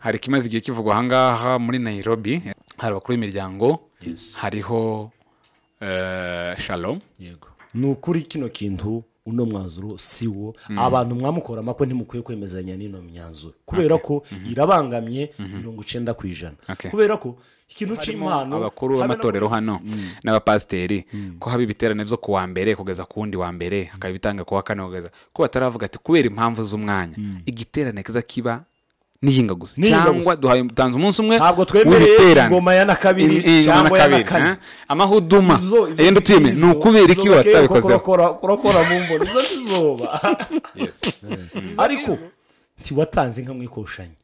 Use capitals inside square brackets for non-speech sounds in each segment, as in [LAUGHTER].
hari kimaze igihe kivugwa hangaha muri nairobi hari abakuru b'imiryango hariho eh, Shalom yego nukuri kino kintu uno mwanzuro siwo wo mm. abantu mwamukora mako ntimukwiye kwemezanya n'ino myanzuro kubera ko mhm. irabangamye mhm. mirongo icyenda ku ijana kubera ko ikintu cy'imana abakuru b'amatorero hano mm. n'abapasiteri mm. ko haba ibiterane byo kuwa mbere kugeza ku wundi wa mbere hakaba ibitanga ku kane kugeza ko bataravuga ati kubera impamvu z'umwanya igiterane kiza kiba nihinga gusa cyangwa duhaye utanze umunsi umwe ntabwo twemereye ingoma ya na kabiri cyangwa ya na kane amahuduma yenda utuyeme ni ukubera iki watabikozeho kurakora mu mboni zo n'izuba [LAUGHS] [LAUGHS] ariko tiwatanze nka mwikoshanyi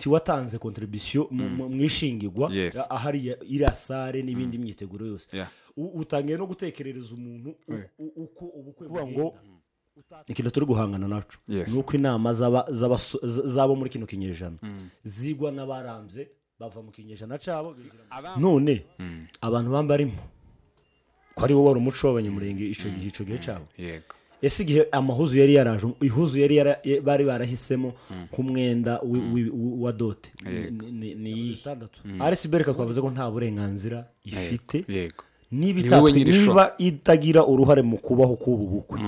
tiwatanze kontribusiyo mwishingirwa mm. ahari iriya sare n'ibindi mm. myiteguro yose utangiye no gutekerereza umuntu uko ubukwe bugenda ikintu turi guhangana nacu ni uko inama z'abo muri kino kinyejana mm. zigwa n'abarambye bava mu kinyejana cyabo none mm. abantu bambarimo ko ariwo wari umuco w'abanyamurenge icyo mm. gihe icyo gihe cyabo ese igihe amahuzu yari yaraje ihuzu yari bari barahisemo nk'umwenda wa dote ni iyi aresi bereka twavuze ko nta burenganzira ifite niba itagira uruhare mu kubaho k'ubu bukwe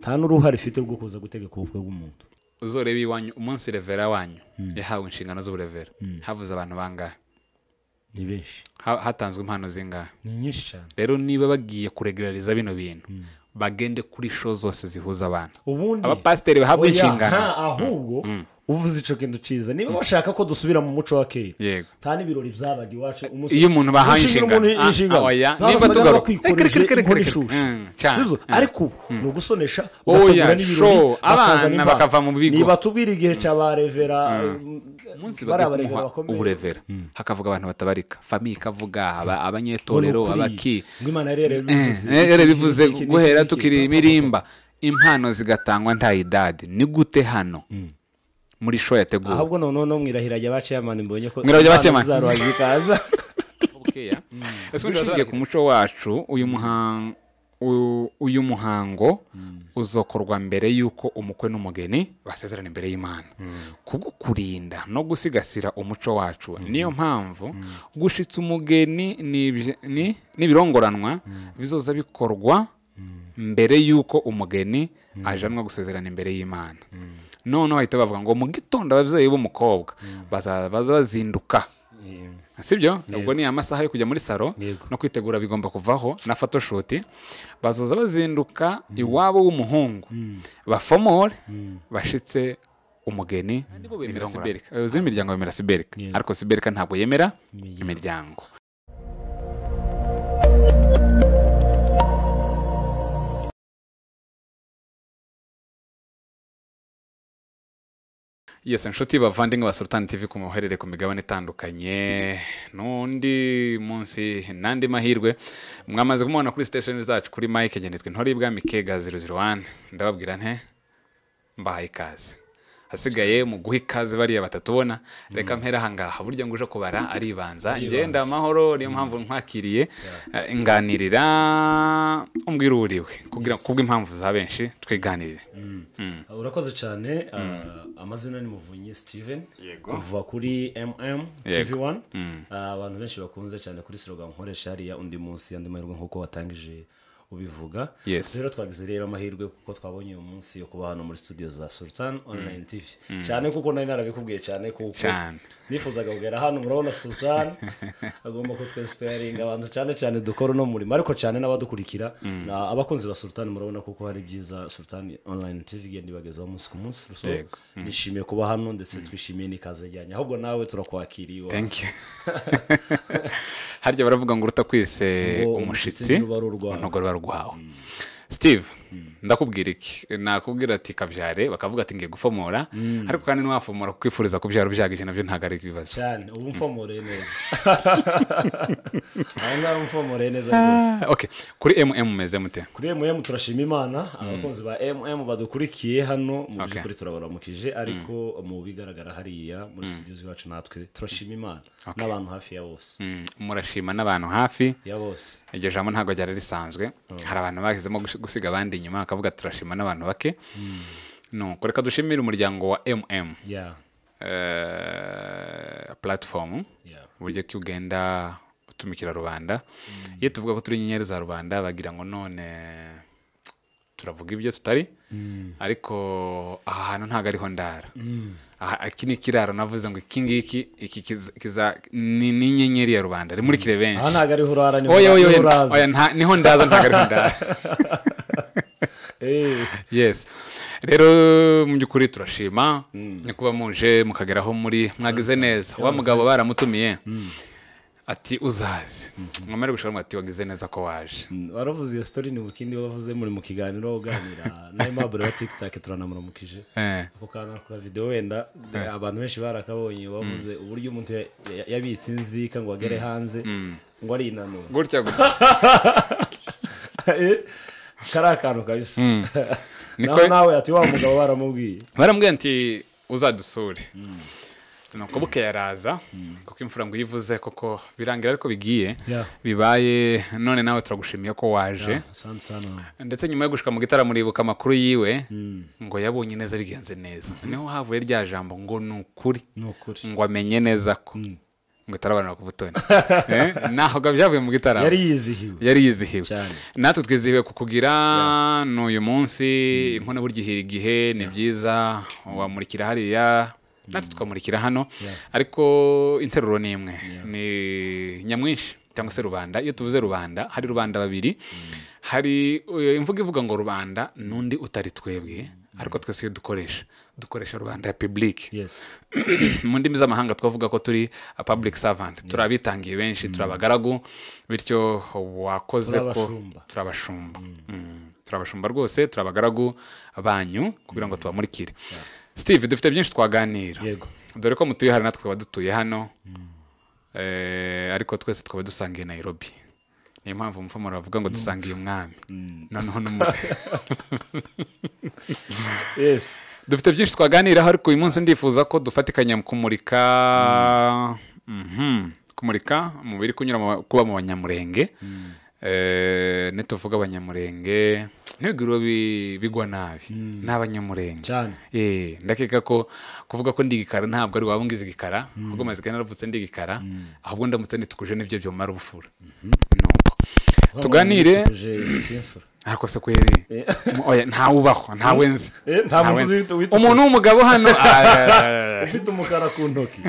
nta n'uruhare ifite rwo kuza gutegeka ubukwe bw'umuntu uzoreba iwanyu umunsi revera wanyu hmm. yahawe inshingano z'uburevera hmm. havuze abantu bangahe ni benshi hatanzwe impano zingahe ni nyinshi cyane rero niba bagiye kuregerariza bino bintu hmm. bagende kuri sho zose zihuza abantu abapasiteri bahabwa inshingano ahubwo uvuze icyo kintu cyiza niba mm. washaka ko dusubira mu muco wa kera nta n'ibirori byabaga iwacu iyo umuntu bahaye inshingano ah, ah, niba tugaruka bakwikoreshije eh, mm, mm. ariko ni ugusonesha oh, bagatugura n'ibirori abana bakava mu bigo niba tubwira igihe cya ba revera eh, umunsi bagakuha uburevera hakavuga abantu batabarika famiye ikavuga abanyetorero abaki ngo imana yari bivuze eh, guhera tukiri imirimba impano zigatangwa nta idade ni gute hano muri show yateguwe ahubwo noneho no mwirahira rya baciyamani mbonye ko mwirahira baciyamani zikaza [LAUGHS] mm. mm. ese ushingiye ku muco wacu uyu mm. muhango uyu muhango uzokorwa mbere y'uko umukwe n'umugeni basezerana imbere y'imana kubwo kurinda no gusigasira umuco wacu niyo mpamvu gushitse umugeni n'ibirongoranwa bizoza bikorwa mbere y'uko umugeni ajanwa gusezerana imbere y'imana noneho bahita bavuga ngo mu gitondo ababyeyi b’umukobwa mm. bazaza bazinduka mm. sibyo ubwo ni amasaha yo kujya muri salo no kwitegura bigomba kuvaho na photoshoot bazoza bazinduka mm. iwabo w'umuhungu bafomore bashitse umugeni abayobozi b'imiryango bemera siberika ariko siberika ntabwo yemera imiryango yesi inshuti bavandimwe ba sultani tv ku muherere ku migabane itandukanye n'undi munsi n'andi mahirwe mwamaze kumubona kuri station zacu kuri mike ngenitwa intoribwa mike ga zeru zeru wani ndababwira nte mbahaye ikaze hasigaye mu guha ikaze bariya batatubona reka mm. mpera aha ngaha burya ngo uje kubara [LAUGHS] aribanza ngenda amahoro niyo mpamvu nkwakiriye eh, nganirira umbwira uwo uriwe impamvu za benshi twiganirire mm. Mm. Uh, urakoze cyane uh, amazina ni muvunyi steven kuva kuri mm tv uh, wani abantu benshi bakunze cyane kuri siroga nkoresha hariya undi munsi andi mahirwe nk'uko watangije kubivuga rero twagize rero amahirwe kuko twabonye uyu munsi yo kuba hano muri studio za sultan online mm. tv mm. cyane kuko nari narabikubwiye cyane kuko nifuzaga kugera hano murabona sultani [LAUGHS] agomba kutwesiparinga abantu cyane cyane dukora uno murimo ariko cyane n'abadukurikira mm. abakunzi ba sultani murabona kuko hari byiza sultani onurayini tivi igenda ibagezaho umunsi ku munsi mm. nishimiye kuba hano ndetse mm. twishimiye n'ikaze ajyanye ahubwo nawe turakwakiriye [LAUGHS] harya baravuga ngo uruta kwise umushyitsi urugo ruba steve ndakubwira iki nakubwira ati kabyare bakavuga ati ngiye gufomora mm. ariko kandi ntiwafomora kuko wifuza kubyara ubyagije nabyo ntabwo ari ibibazo cyane ubu mfomore neza [LAUGHS] aho ngaho mfomore neza rwose ah, kuri mm meze mute kuri mm turashima imana mm. abakunzi ba mm badukurikiye hano mu by'ukuri turabaramukije ariko mm. mu bigaragara hariya muri studio z'iwacu natwe turashima imana n'abantu hafi ya bose murashima n'abantu hafi ya bose iryo jambo ntabwo ryari risanzwe oh. hari abantu bahizemo gusiga abandi inyuma akavuga turashima n'abantu bake nuko reka dushimire umuryango wa mm platform uburyo ki ugenda utumikira rubanda iyo tuvuga ko turi inyenyeri za rubanda bagira ngo none turavuga ibyo tutari ariko aha hantu ntabwo ariho ndara iki ni ikiraro navuze ngo iki ngiki iki kiza ni inyenyeri ya rubanda rimurikire benshi aha ntabwo ariho urara niho ndaza ntabwo ariho ndara [LAUGHS] yes rero mu by'ukuri turashima hmm. kuba muje mukageraho muri mwagize neza wa mugabo baramutumiye hmm. ati uzazi hmm. mwamare gushaka ati wagize neza ko waje waravuze iyo sitori ni bukindi bavuze muri mu kiganiro uganira [LAUGHS] na aimable wa tiktok turanamuramukije eh. ako kantu ka video wenda eh. abantu benshi barakabonye bavuze uburyo umuntu yabitse inzika ngo agere hanze ngo ari inanura gutya gusa [LAUGHS] [LAUGHS] eh? kari kabisa mm. [LAUGHS] nawe nawe ati wa mugabo baramubwiye baramubwiye ati uzadusure mm. nuko bukeye mm. kuko imfura ngo uyivuze koko birangira ariko bigiye bibaye none nawe turagushimiye ko waje ndetse nyuma yo gushika mu gitara muribuka amakuru yiwe ngo yabonye neza bigenze neza niho havuye rya jambo ngo ni ukuri ngo amenye neza ko ngo itarabana ku butoni [LAUGHS] eh? ntaho byavuye mu gitaramo yari yizihiwe yari yizihiwe natwe twizihiwe kukugira n'uyu munsi hmm. inkono burya ihira igihe ni byiza hmm. wamurikira hariya natwe hmm. tukamurikira hano ariko interuro ni imwe ni nyamwinshi cyangwa se rubanda iyo tuvuze rubanda hari rubanda babiri hari eh, imvugo ivuga ngo rubanda n'undi utari twebwe ariko twese iyo dukoresha dukoresha rwanda republic [CLEARS THROAT] mu ndimi z'amahanga twavuga ko turi public servant turabitangiye benshi turabagaragu mm. bityo wakoze ko turabashumba turabashumba mm. Mm. rwose turabagaragu banyu kugira ngo tubamurikire steve dufite byinshi twaganira dore ko mutuye hano natwe twaba dutuye hano eh, ariko twese twaba dusangiye nairobi niyo mpamvu umufomoro bavuga ngo mm. dusangiye umwami mm. noneho [LAUGHS] dufite byinshi twaganiraho ariko uyu munsi ah. ndifuza ko dufatikanya kumurika mm. mhm. kumurika umubiri kunyura kuba mu banyamurenge eh, nituvuga abanyamurenge ntibiguriro bigwa nabi nabanyamurenge abanyamurenge eh, ndakeka ko kuvuga ko ndigikara ntabwo ari waba ngize igikara ahubwo mazika naravutse ndi igikara ahubwo ndamutse nituguje nibyo byomara ubufura mm-hmm. tuganire arakosa kweri oya ntawubahwa ntawe nzi umuntu w'umugabo hano [LAUGHS] ah, ufite umukara ku ntoki [LAUGHS]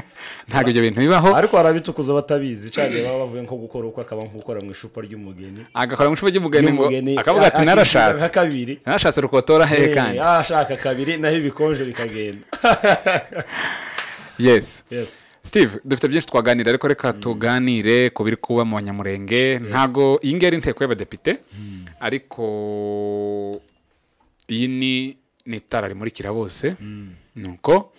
ntabwo ibyo bintu bibaho ariko hari abitukuza batabizi cyane baba bavuye nko gukora uko akaba nk'ukora mu ishupa ry'umugeni agakora mu ishupa ry'umugeni ngo akavuga ati narashatse kabiri narashatse rukotora hehe eh, kandi ashaka kabiri naho ibikonje bikagenda yesi [LAUGHS] yesi steve dufite byinshi twaganira ariko reka mm. tuganire ku biri kuba mu banyamurenge eh. ntabwo iyi ngiyi ari inteko y'abadepite mm. ariko iyi ni n'itara rimurikira bose mm. nuko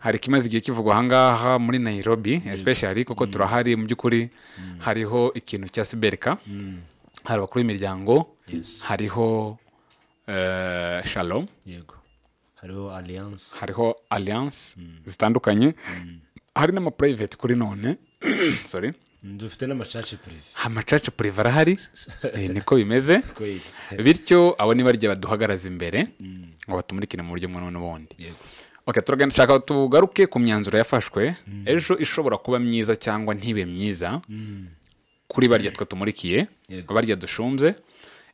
hari ikimaze igihe kivugwa ahangaha muri nayirobi especially kuko turahari mu by'ukuri hariho ikintu cya siberika hari abakuru b'imiryango hariho eh, shalom hariho alliance zitandukanye hari n'ama kuri none [CLEARS THROAT] sorry dufite n'amacaca purive amacaca purive arahari [LAUGHS] eh, niko bimeze [LAUGHS] bityo abo ni barya baduhagaraza imbere ngo batumurikire mu buryo bumwe n'ubundi turagenda dushaka tugaruke ku myanzuro yafashwe mm. ejo ishobora kuba myiza cyangwa ntibe myiza mm. kuri barya twe tumurikiye barya dushumbye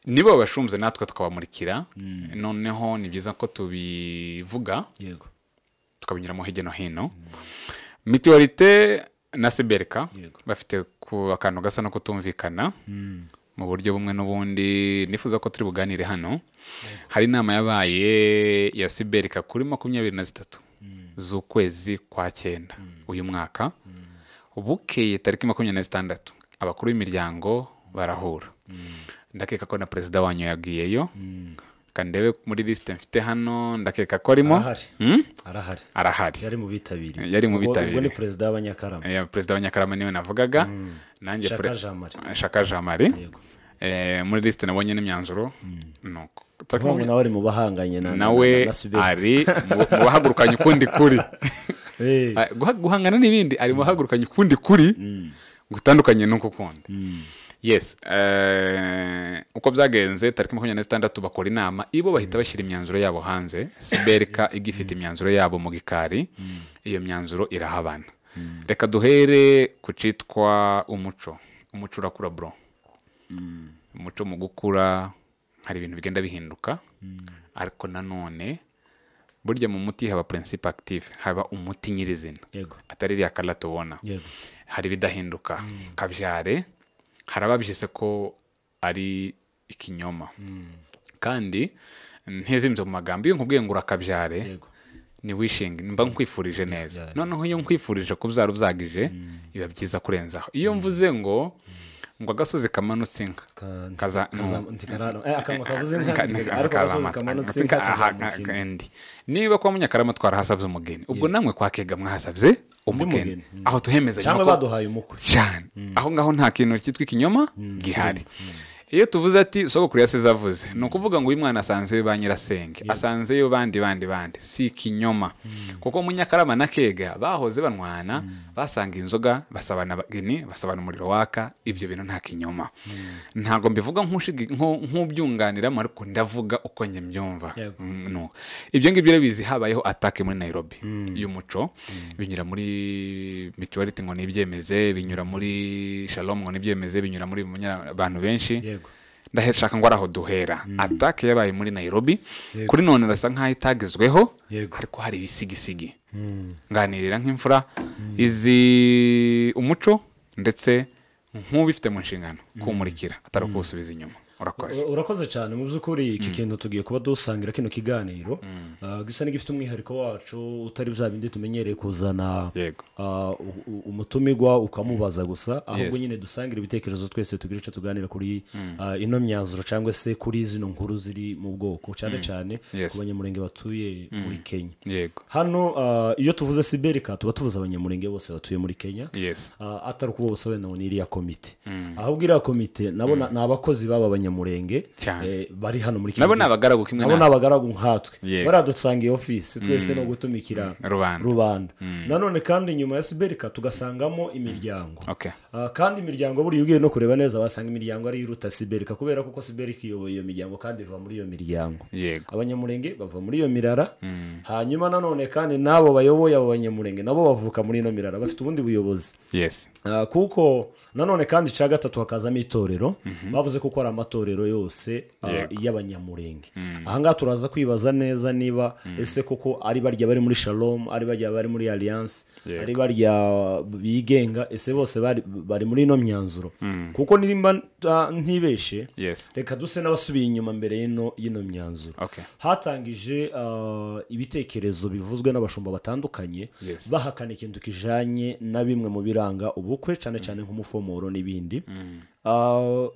niba babashumbye natwe tukabamurikira mm. noneho ni byiza ko tubivuga tukabinyuramo hirya no hino mituwarite na siberika bafite ku akantu gasa no kutumvikana hmm. mu buryo bumwe n'ubundi nifuza ko turi buganire hano hari inama yabaye ya siberika kuri makumyabiri na zitatu hmm. z'ukwezi kwa cyenda hmm. uyu mwaka bukeye tariki makumyabiri na zitandatu abakuru b'imiryango barahura ndakeka ko na perezida wanyu yagiyeyo kandebe muri lisite mfite hano ndakeka ko arimo arahari hmm? arahari yari mu bitabiriye eh, yari mu bitabiriye ubwo ni perezida w'abanyakarama eh, perezida w'abanyakarama niwe navugaga hmm. nanjye shaka jamari eh, muri lisite nabonye n'imyanzuro hmm. nuko ubu nawe ari mu bahanganye nawe ari [LAUGHS] mu bahagurukanye ukundi kuri guhangana n'ibindi ari mu bahagurukanye ukundi kuri gutandukanye n'uko ukundi Yes eh, uko byagenze tariki makumyabiri n'esheshatu bakora inama ibo bahita mm. bashyira imyanzuro yabo hanze siberika mm. igifite mm. imyanzuro yabo mu gikari iyo myanzuro irahabana reka duhere ku cyitwa umuco umuco urakura buro umuco mu gukura hari ibintu bigenda bihinduka ariko nanone burya mu muti haba purinsipa akitive haba umuti nyirizina atari iriya karita ubona hari ibidahinduka kabyare hari ababihise ko ari ikinyoma hmm. kandi ntezimze mu magambo iyo nkubwiye ngo urakabyare ntiwishinge mba nkwifurije neza noneho iyo nkwifurije kubyara uzagije hmm. biba byiza kurenzaho iyo hmm. mvuze ngo ngo agasozi kamanutse inka niba kwa munyakarama twarahasabye umugeni ubwo namwe kwa kega mwahasabye umugeni hmm. aho tuhemeza cyangwa baduhaye umukwe cyane hmm. aho ngaho nta kintu cyitwa ikinyoma hmm. gihari iyo tuvuze ati sogokuru yasize avuze ni ukuvuga ngo uyu mwana asanze ba nyirasenge asanze yo bandi bandi bandi si ikinyoma mm. kuko munyakarama na kega bahoze banwana mm. basanga inzoga basabana abageni basabana umuriro waka ibyo bintu nta kinyoma mm. ntabwo mbivuga nk'ubyunganiramo ariko ndavuga uko mbyumva ibyo ngibyo urabizi habayeho atake muri nayirobi y'umuco binyura muri mituwariti ngo nibyemeze binyura muri shalomu ngo nibyemeze binyura muri abantu benshi ndaheshaka ngo ari aho duhera mm. atake yabaye muri nayirobi kuri none irasa nk'aho itagezweho ariko hari ibisigisigi mm. nganirira nk'imfura mm. izi umuco ndetse nk'ubifite mu nshingano kumurikira atari ukuwusubiza inyuma urakoze cyane mu by'ukuri iki mm. kintu tugiye kuba dusangira kino kiganiro mm. uh, gisa n'igifite umwihariko wacu utari bya bindi tumenyereye kuzana uh, umutumirwa ukamubaza gusa ahubwo nyine dusangira ibitekerezo twese tugira icyo tuganira kuri mm. uh, ino myanzuro cyangwa se kuri zino nkuru ziri mu bwoko cyane cyane ku banyamurenge batuye muri kenya hano iyo tuvuze siberika tuba tuvuze abanyamurenge bose batuye muri kenya atari ukuba bose wenda ngo komite ahubwo iriya komite nabo ni abakozi b'aba banyamurenge abanyamurenge eh, bari hano muri kino gihugu nabo ni abagaragu nkatwe baradusangiye ofisi mm. twese no gutumikira mm. rubanda mm. nanone kandi nyuma ya siberika tugasangamo imiryango ah, kandi imiryango buriya ugiye no kureba neza wasanga imiryango ari iruta siberika kubera ko siberika iyoboye iyo miryango kandi iva muri iyo miryango abanyamurenge bava muri iyo mirara hanyuma nanone kandi n'abo bayoboye abo banyamurenge nabo bavuka muri ino mirara bafite ubundi buyobozi ah, kuko nanone kandi cya gatatu hakazamo itorero mhm. bavuze ko ari amatorero amatorero yose ah, y'abanyamurenge hmm. ahangaha turaza kwibaza neza niba hmm. ese koko ari barya bari muri shalom ari barya bari muri alliance ari barya bigenga ese bose bari muri ino myanzuro hmm. kuko niba ntibeshe reka duse n'abasubiye inyuma mbere y'ino myanzuro hatangije ah, ibitekerezo bivuzwe n'abashumba batandukanye bahakana ikintu kijanye na bimwe mu biranga ubukwe cyane cyane nk'umufomoro n'ibindi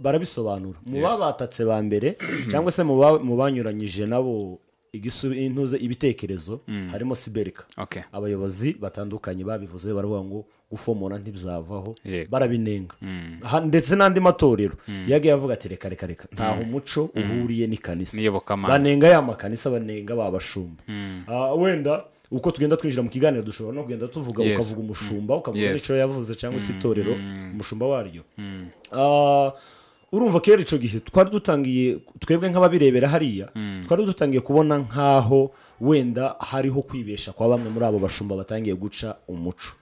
barabisobanura mu babatatse ba mbere [CLEARS THROAT] cyangwa se mu banyuranyije nabo intuze ibitekerezo mm. harimo siberika abayobozi batandukanye babivuze baravuga ngo gufomora ntibizavaho barabinenga mm. ndetse n'andi matorero mm. yagiye yavuga ati reka reka reka ntaho umuco uhuriye n'ikanisa banenga ya makanisa banenga babashumba wenda uko tugenda twinjira mu kiganiro dushobora no kugenda tuvuga ukavuga umushumba ukavuga n'icyo yavuze cyangwa se mm. itorero mm. umushumba waryo mm. ah, urumva kera icyo gihe twari dutangiye twebwe nk'ababirebera hariya twari dutangiye kubona nk'aho wenda hariho kwibesha kwa bamwe muri abo bashumba batangiye guca umuco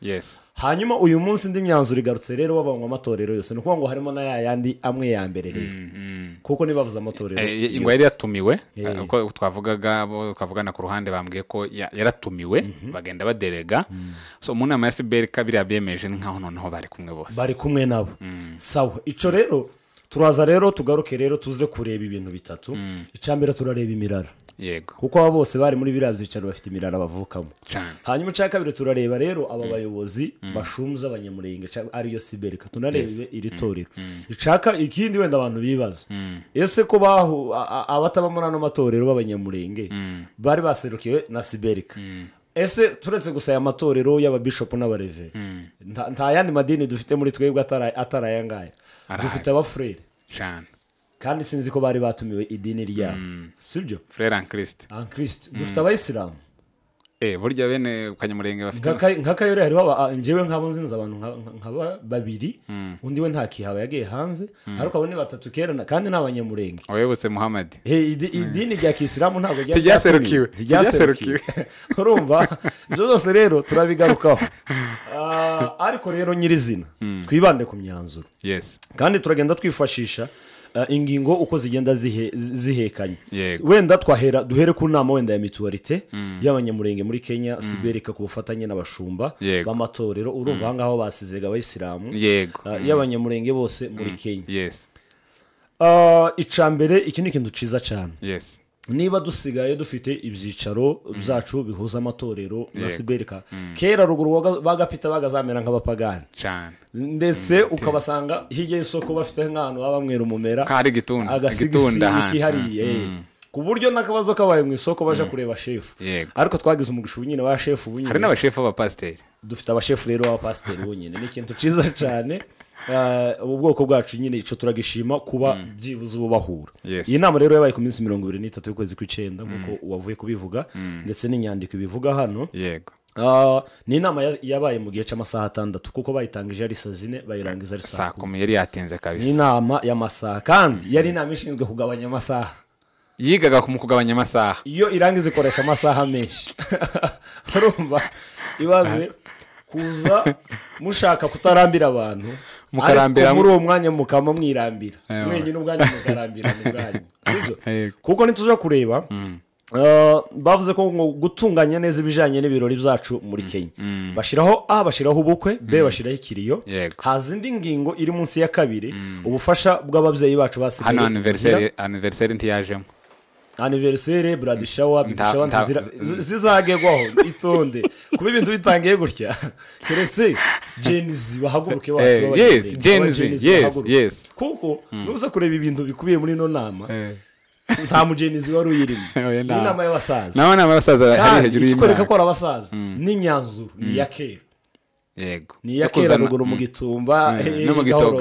hanyuma uyu munsi indi myanzuro igarutse rero w'abanywa amatorero yose ni ukuvuga ngo harimo na ya yandi amwe ya mbere rero mm-hmm. kuko nibabuze amatorero ingwa eh, yari yatumiwe uko eh. eh, twavugaga twavugana ku ruhande bambwiye ko yaratumiwe mm-hmm. bagenda baderega mm. mu nama ya siberi kabiri yabemeje nkaho noneho bari kumwe bose bari kumwe nabo mm. sawa icyo rero turaza rero tugaruke rero tuze kureba ibintu bitatu mm. mbere turareba imirara yego kuko aba bose bari muri biriya byicaro bafite imirara bavukamo hanyuma cya kabiri turareba rero aba mm. bayobozi mm. bashumuza abanyamurenge ariyo siberika tunarebe iri torero icaka ikindi wenda abantu bibaza ese ko abataba muri ano matorero b'abanyamurenge bari baserukiwe na siberika ese turetse gusa aya matorero y'ababishopu n'abareve nta yandi madini dufite muri twebwe atari aya ngaya dufite abafurere cyane kandi sinzi ko bari batumiwe idini ryabo hmm. si byo furere ankirisitu ankirisitu hmm. dufite abayisilamu burya bene kanyamurenge bafite nka hariho njyewe nk'abo abantu nkaba babiri undi we nta ntakihaba yagiye hanze ariko abo ni batatu kera kandi ni abanyamurenge wayobotse muhamadi idini rya kisilamu ntabwo ryaserukiwe ryaserukiwe urumva ibyo byose rero turabigarukaho ariko rero nyirizina twibande ku myanzuro kandi turagenda twifashisha Eh, ingingo uko zigenda zihekanye wenda twahera duhere ku nama wenda ya mituwarite mm. y'abanyamurenge muri kenya mm. Siberika ku bufatanye n'abashumba b'amatorero urumva mm. ahangaha basizega abayisilamu eh, y'abanyamurenge bose muri kenya eh, icambere iki ni ikintu cyiza cyane niba dusigaye dufite ibyicaro mm. byacu bihuza amatorero na siberika mm. kera ruguru bagapita bagazamera nk'abapagani ndetse mm, ukabasanga hirya y'isoko bafite nk'ahantu baba bamwera umumera agasigisigi kihariye ku buryo n'akabazo kabaye mu isoko baje kureba shefu ariko twagize umugisha ubu wa shefu hari n'abashefu b'abapasiteri dufite abashefu rero b'abapasiteri bonyine ni ikintu cyiza [LAUGHS] cyane Eh, ubwoko bwacu nyine icyo turagishima kuba mm. byibuze ubu bahura iyi nama rero yabaye ku minsi mirongo irindwi n'itatu y'ukwezi kw'icyenda mm. nk'uko wavuye kubivuga mm. ndetse n'inyandiko ibivuga hano yego eh, ni inama yabaye mu gihe cy'amasaha atandatu kuko bayitangije ari saa zine bayirangiza ari saa kumi yari yatinze kabisa ni inama y'amasaha kandi yari inama ishinzwe kugabanya amasaha yigaga mu kugabanya amasaha iyo irangiza ikoresha amasaha menshi [LAUGHS] urumva ibaze eh. kuza mushaka kutarambira abantu mukarambira muri uwo mwanya mukaba mwirambira mwenyine ubwanyu mukarambira mu [LAUGHS] kuko ntituze kureba mm. uh, bavuze ko gutunganya neza ibijyanye n'ibirori byacu muri mm. kenya mm. bashyiraho a bashyiraho ubukwe b bashyiraho ikiriyo haza indi ngingo iri munsi ya kabiri ubufasha bw'ababyeyi bacu basigaye hano aniveriseri ntiyajemo aniveriseri buradi shawa bibi itonde kuba ibintu bitangiye gutya keretse jenizi bahaguruke bacu yesi kuko mm. nuza kureba ibintu bikubiye muri ino nama eh. nta mugenizi wari uyirimo [LAUGHS] ni inama y'abasaza ni inama y'abasaza hari ikwereka ko ari abasaza mm. n'imyanzuro ni iya kera yego niyo kera ruguru mu mm. gitumba mm. Eh,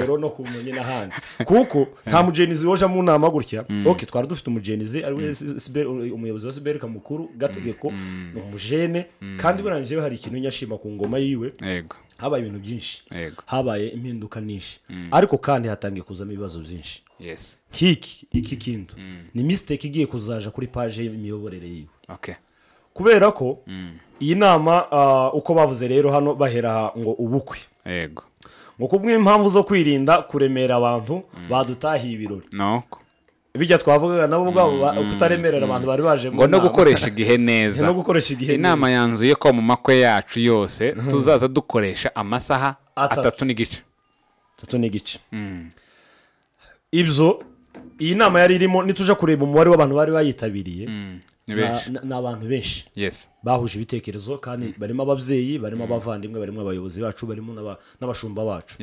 no no ku munyi n'ahandi [LAUGHS] kuko nta mm. mugenizi woje mu nama gutya oke twari dufite umugenizi ari we umuyobozi wa siberika mukuru gategeko ni umujene kandi burangije hari ikintu nyashima ku ngoma yiwe habaye ibintu byinshi habaye impinduka nyinshi ariko kandi hatangiye kuzamo ibibazo byinshi Kiki iki kintu ni misiteke igiye kuzaja kuri paje y'imiyoborere yiwe kubera ko mm. iyi nama uh, uko bavuze rero hano bahera ngo ubukwe yego ngo kubw'impamvu zo kwirinda kuremera abantu mm. badutahiye ibirori bijya twavugaga nabo ubwabo mm. kutaremerera abantu bari baje mu no gukoresha igihe [LAUGHS] neza no gukoresha igihe inama yanzuye ko mu makwe yacu yose [LAUGHS] tuzaza dukoresha amasaha atatu n'igice atatu n'igice ibyo iyi nama yari irimo nituje kureba umubare w'abantu bari bayitabiriye n'abantu benshi bahuje ibitekerezo kandi barimo ababyeyi barimo mm. abavandimwe barimo abayobozi bacu barimo n'abashumba bacu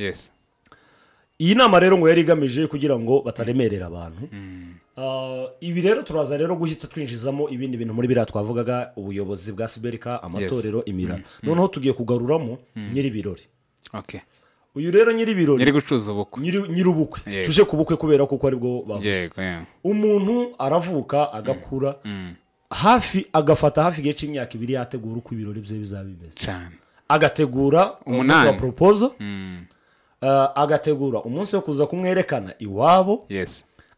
iyi nama rero ngo yari igamije kugira ngo bataremerera abantu mm. ah, ibi rero turaza rero guhita twinjizamo ibindi bintu muri biriya twavugaga ubuyobozi bwa siberika amatorero imira mm. noneho tugiye kugaruramo nyir'ibirori uyu rero nyir'ibirori nyir'ubukwe tuje ku bukwe kubera kuko aribwo bavuze umuntu aravuka agakura hafi agafata hafi igihe cy'imyaka ibiri yategura uko ibirori bye bizaba bimeze agategura umunsi wa poropozo hmm. uh, agategura umunsi wo kuza kumwerekana iwabo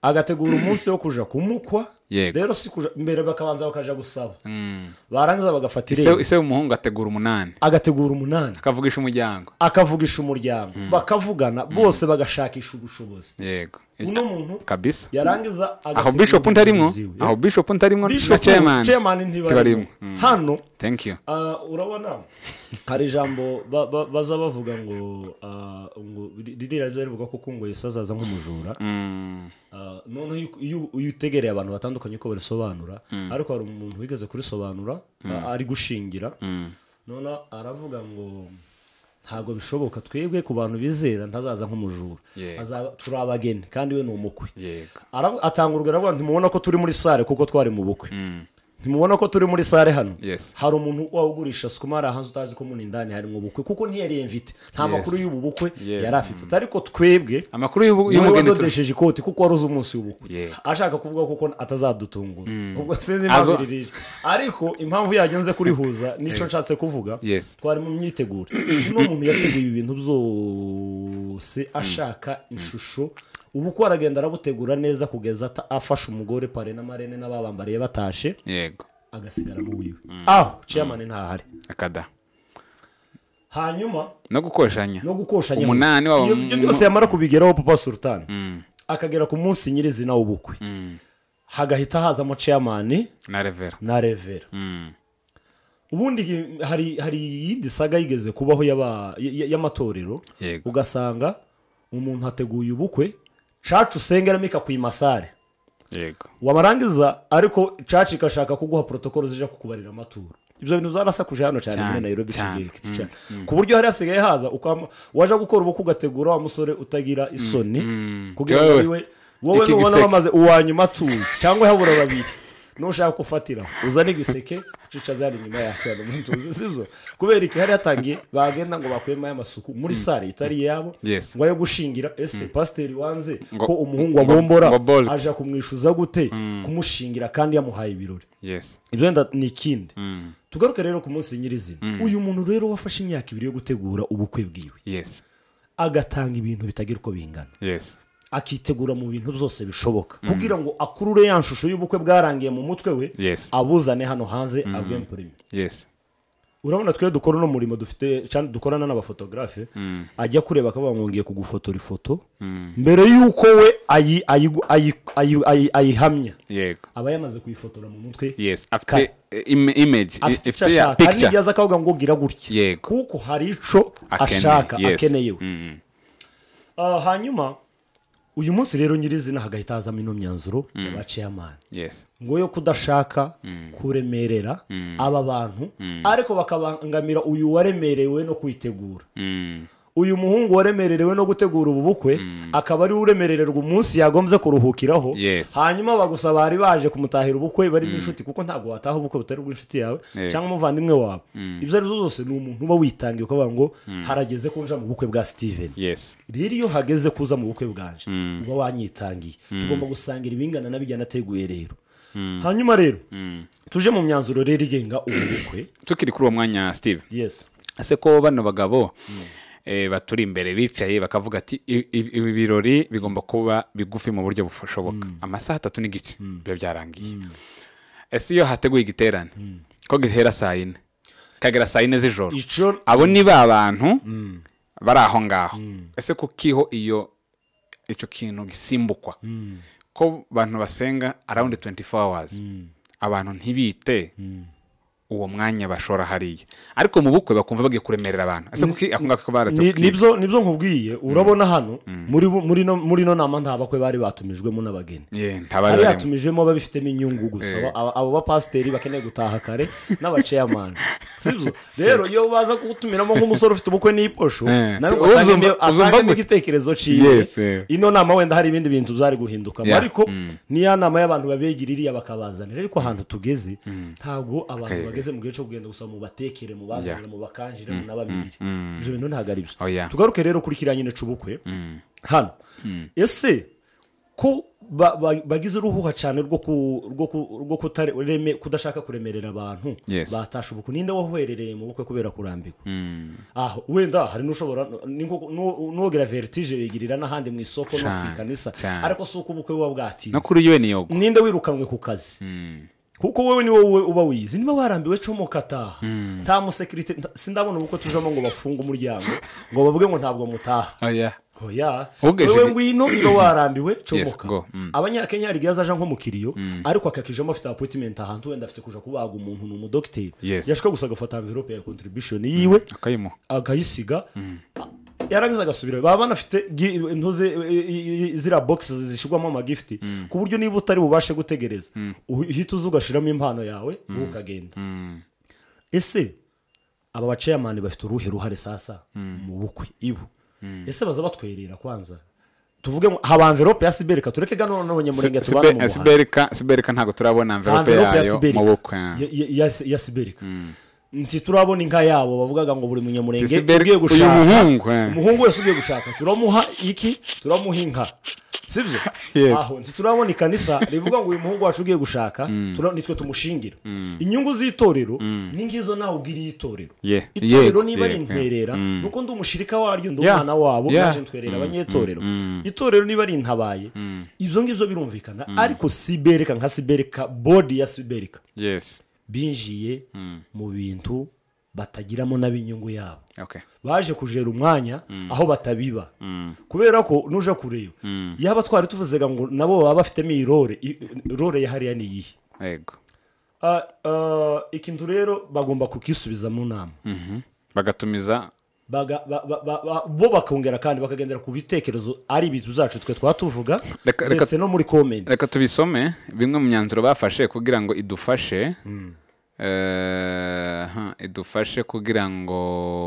agategura umunsi wo kujya kumukwa rero si mbere bakabanza bakajya gusaba mm. barangiza bagafata irembo ise umuhungu ategura umunani agategura umunani akavugisha umuryango akavugisha umuryango mm. bakavugana mm. bose bagashakisha ubushobozi yego uno muntu kabisa yarangiza aho bishopu ntarimwo aho bishopu ntarimwo na cemani ntibarimo hano uh, urabona hari ijambo baza bavuga ngo uh, ririya rivuga ko kungoye azaza nk'umujura noneho iyo uyitegereye abantu batandukanye uko barisobanura mm. ariko hari umuntu wigeze kurisobanura mm. ari gushingira mm. none aravuga ngo ntabwo bishoboka twebwe ku bantu bizera ntazaza nk'umujura turi abageni kandi we ni umukwe atanga urugero avuga ntimubona ko turi muri sale kuko twari mu bukwe ntimubona ko turi muri sare hano hari umuntu ugurisha sikuma hanze utazi ko muna indani mu bukwe kuko ntiyariye mvite nta makuru y'ubu bukwe yari afite ariko twebwe niwe wadodesheje ikoti kuko wari uzi umunsi w'ubukwe ashaka kuvuga ko atazadutungura mm. ubwo sinzi impamvu iririje ariko impamvu yagenze kurihuza [LAUGHS] nicyo nshatse kuvuga twari mu myiteguro uno muntu yateguye ibintu byose mm. ashaka mm. ishusho ubukwe aragenda arabutegura neza kugeza afashe umugore pare na marene n'ababambariye batashe yego agasigara n'uwiwe mm. aho ciyamani ntahari akada hanyuma no gukoshanya no gukoshanya umunani waba ibyo byose yamara kubigeraho papa sultani mm. akagera ku munsi nyirizina w'ubukwe mm. hagahita hazamo ciyamani na revera na revera ubundi hari hari iyindi saga yigeze kubaho y'amatorero ugasanga umuntu ateguye ubukwe cacu usenge aramika ku wamarangiza ariko cacu ikashaka kuguha porotokolo zijya kukubarira amaturo ibyo bintu zarasakuje hano cyane muri nayirobi icyo mm, mm. ku buryo hari hasigaye haza waje gukora ubukwe ugategura wa musore utagira isoni mm, kugira ngo wowe nubona bamaze uwa nyuma atuye cyangwa habura babiri nushaka gufatiraho uzane igiseke ucicaza hano inyuma yacu hano munsi uzi kubera iki hari hatangiye bagenda ngo bakuyemo amasuku muri mm. sale itari yabo ngo ayo gushingira ese mm. pasiteri wanze ko umuhungu abombora aje kumwishyuza gute mm. kumushingira kandi yamuhaye ibirori ibyo ni ikindi tugaruke rero ku munsi nyirizina uyu muntu rero wafashe imyaka ibiri yo gutegura ubukwe bwiwe agatanga ibintu bitagira uko bingana akitegura mu bintu byose bishoboka mm. kugira ngo akurure ya shusho y'ubukwe bwarangiye mu mutwe we abuzane hano hanze mm. abwe mpurime urabona twe dukora uno murimo dufite dukorana n'abafotogarafe mm. ajya kureba akaba mwongeye kugufotora ifoto mbere y'uko we ayihamya aba yamaze kuyifotora mu mutwe imeji ifite ya pikica aza akavuga ngo gira gutya kuko hari icyo ashaka akeneyewe ah, hanyuma uyu munsi rero nyirizina hagahita hazamo ino myanzuro mm. y'abaciyamani ngo yo kudashaka mm. kuremerera mm. aba bantu ariko bakabangamira uyu waremerewe no kwitegura uyu muhungu waremererewe no gutegura ubu bukwe mm. akaba ari uremerererwa umunsi yagombye kuruhukiraho hanyuma bagusa bari baje kumutahira ubukwe bari mm. inshuti kuko ntabwo wataha ubukwe butari ubw'inshuti yawe eh. cyangwa umuvandimwe wawe mm. ibyo ari byo byose ni umuntu uba witangiye ukavuga ngo harageze ko mu bukwe bwa steven rero iyo hageze kuza mu bukwe bwanje uba wanyitangiye tugomba gusangira ibingana n'abijyana ateguye rero hanyuma rero tuje mu myanzuro rero igenga ubu bukwe [CLEARS THROAT] tukiri kuri uwo mwanya steve ese ko bano bagabo Eh, baturi imbere bicaye bakavuga ati ibi birori bigomba kuba bigufi mu buryo bushoboka mm. amasaha atatu n'igice mm. biba byarangiye mm. ese iyo hateguye igiterane ko gihera saa yine kagera saa yine z'ijoro abo ni ba bantu bari aho ngaho ese kukiho iyo icyo kintu gisimbukwa ko abantu basenga arawundi tuwenti fowazi abantu ntibite uwo mwanya bashora hariya ariko mu bukwe bakumva bagiye kuremerera abantu nibyo nibyo nkubwiye mm. urabona hano mm. muri muri muri ino nama nta bakwe bari batumijwemo n'abageni bari batumijwemo babifitemo inyungu gusa eh. abo bapasiteri bakeneye gutaha kare n'abaceyamani [LAUGHS] sibyo rero iyo baza kuwutumiramo nk'umusore ufite ubukwe n'iposho atangemo igitekerezo ciye ino nama wenda hari ibindi bintu byari guhinduka ariko mm. niya nama y'abantu babegiririya bakabazanira ariko ahantu tugeze ntabwo abantu bageze mu gihe cyo kugenda gusaba mu batekere mu bazanire mu bakanjire mm, mu n'abamirire mm, mm. ibyo bintu ntabwo ari byo oh, tugaruke rero kuri kiriya nyine cy'ubukwe hano ese ko bagize uruhuha cyane rwo kudashaka kuremerera abantu batasha ubukwe ninde waherereye mu bukwe kubera kurambirwa wenda hari n'ushobora n'uwogera veritije yigirira n'ahandi mu isoko no ku ikanisa ariko si uko ubukwe buba bwatize ninde wirukanwe ku kazi kuko wowe ni uba wizi niba warambiwe comoka ataha hmm. nta musekirite sindabona uko tujamo ngo bafunge umuryango ngo bavuge ngo ntabwo mutaha oya oh, oh, wowe ngwino niba warambiwe comoka hmm. abanyakenya hari igihe azaja nk'umukiriyo hmm. ariko akakijamo afite apotimenti ahantu wenda afite kuja kubaga umuntu ni umudogiteri yashika gusa agafata amvirope ya kontribushoni yiwe akayisiga yarangiza agasubira baba banafite ziriya bogisi zishyirwamo amagifuti mm. ku buryo niba utari bubashe gutegereza mm. uhita uza ugashyiramo impano yawe mm. ukagenda ese aba baciyamani bafite uruhe ruhare sasa mu bukwe ibu ese baza batwerera kwanza tuvuge ngo haba amverope ya siberika tureke gano noneho nyamurenge mu buhanga siberika ntabwo turabona amverope yayo mu bukwe ya siberika nti turabona inka yabo bavugaga ngo buri munyamurenge ugiye gushaka eh. umuhungu wese ugiye gushaka turamuha iki turamuha inka si byo [LAUGHS] aho turabona ikanisa rivuga ngo uyu muhungu wacu ugiye gushaka mm. nitwe tumushingira mm. inyungu z'itorero mm. ni ngizo nawe ugiriye itorero itorero niba ari intwerera nuko ndi umushirika waryo ndi umwana wabo naje ntwerera abanyetorero itorero niba ari intabaye ibyo ngibyo birumvikana ariko Siberika nka Siberika bodi ya Siberika yesi binjiye hmm. mu bintu batagiramo nab'inyungu yabo baje kujera umwanya hmm. aho batabiba hmm. kubera ko nuje kureyo yaba twari tuvuze ngo nabo baba bafitemo iyi role role ya hariya ni iyihe ah, ah, ikintu rero bagomba kukisubiza mu nama mhm. bagatumiza bo bakongera kandi bakagendera ku bitekerezo ari ibintu zacu twe twatuvuga ndetse no muri komenti reka tubisome bimwe mu myanzuro bafashe kugira ngo idufashe hmm. eh, idufashe kugira ngo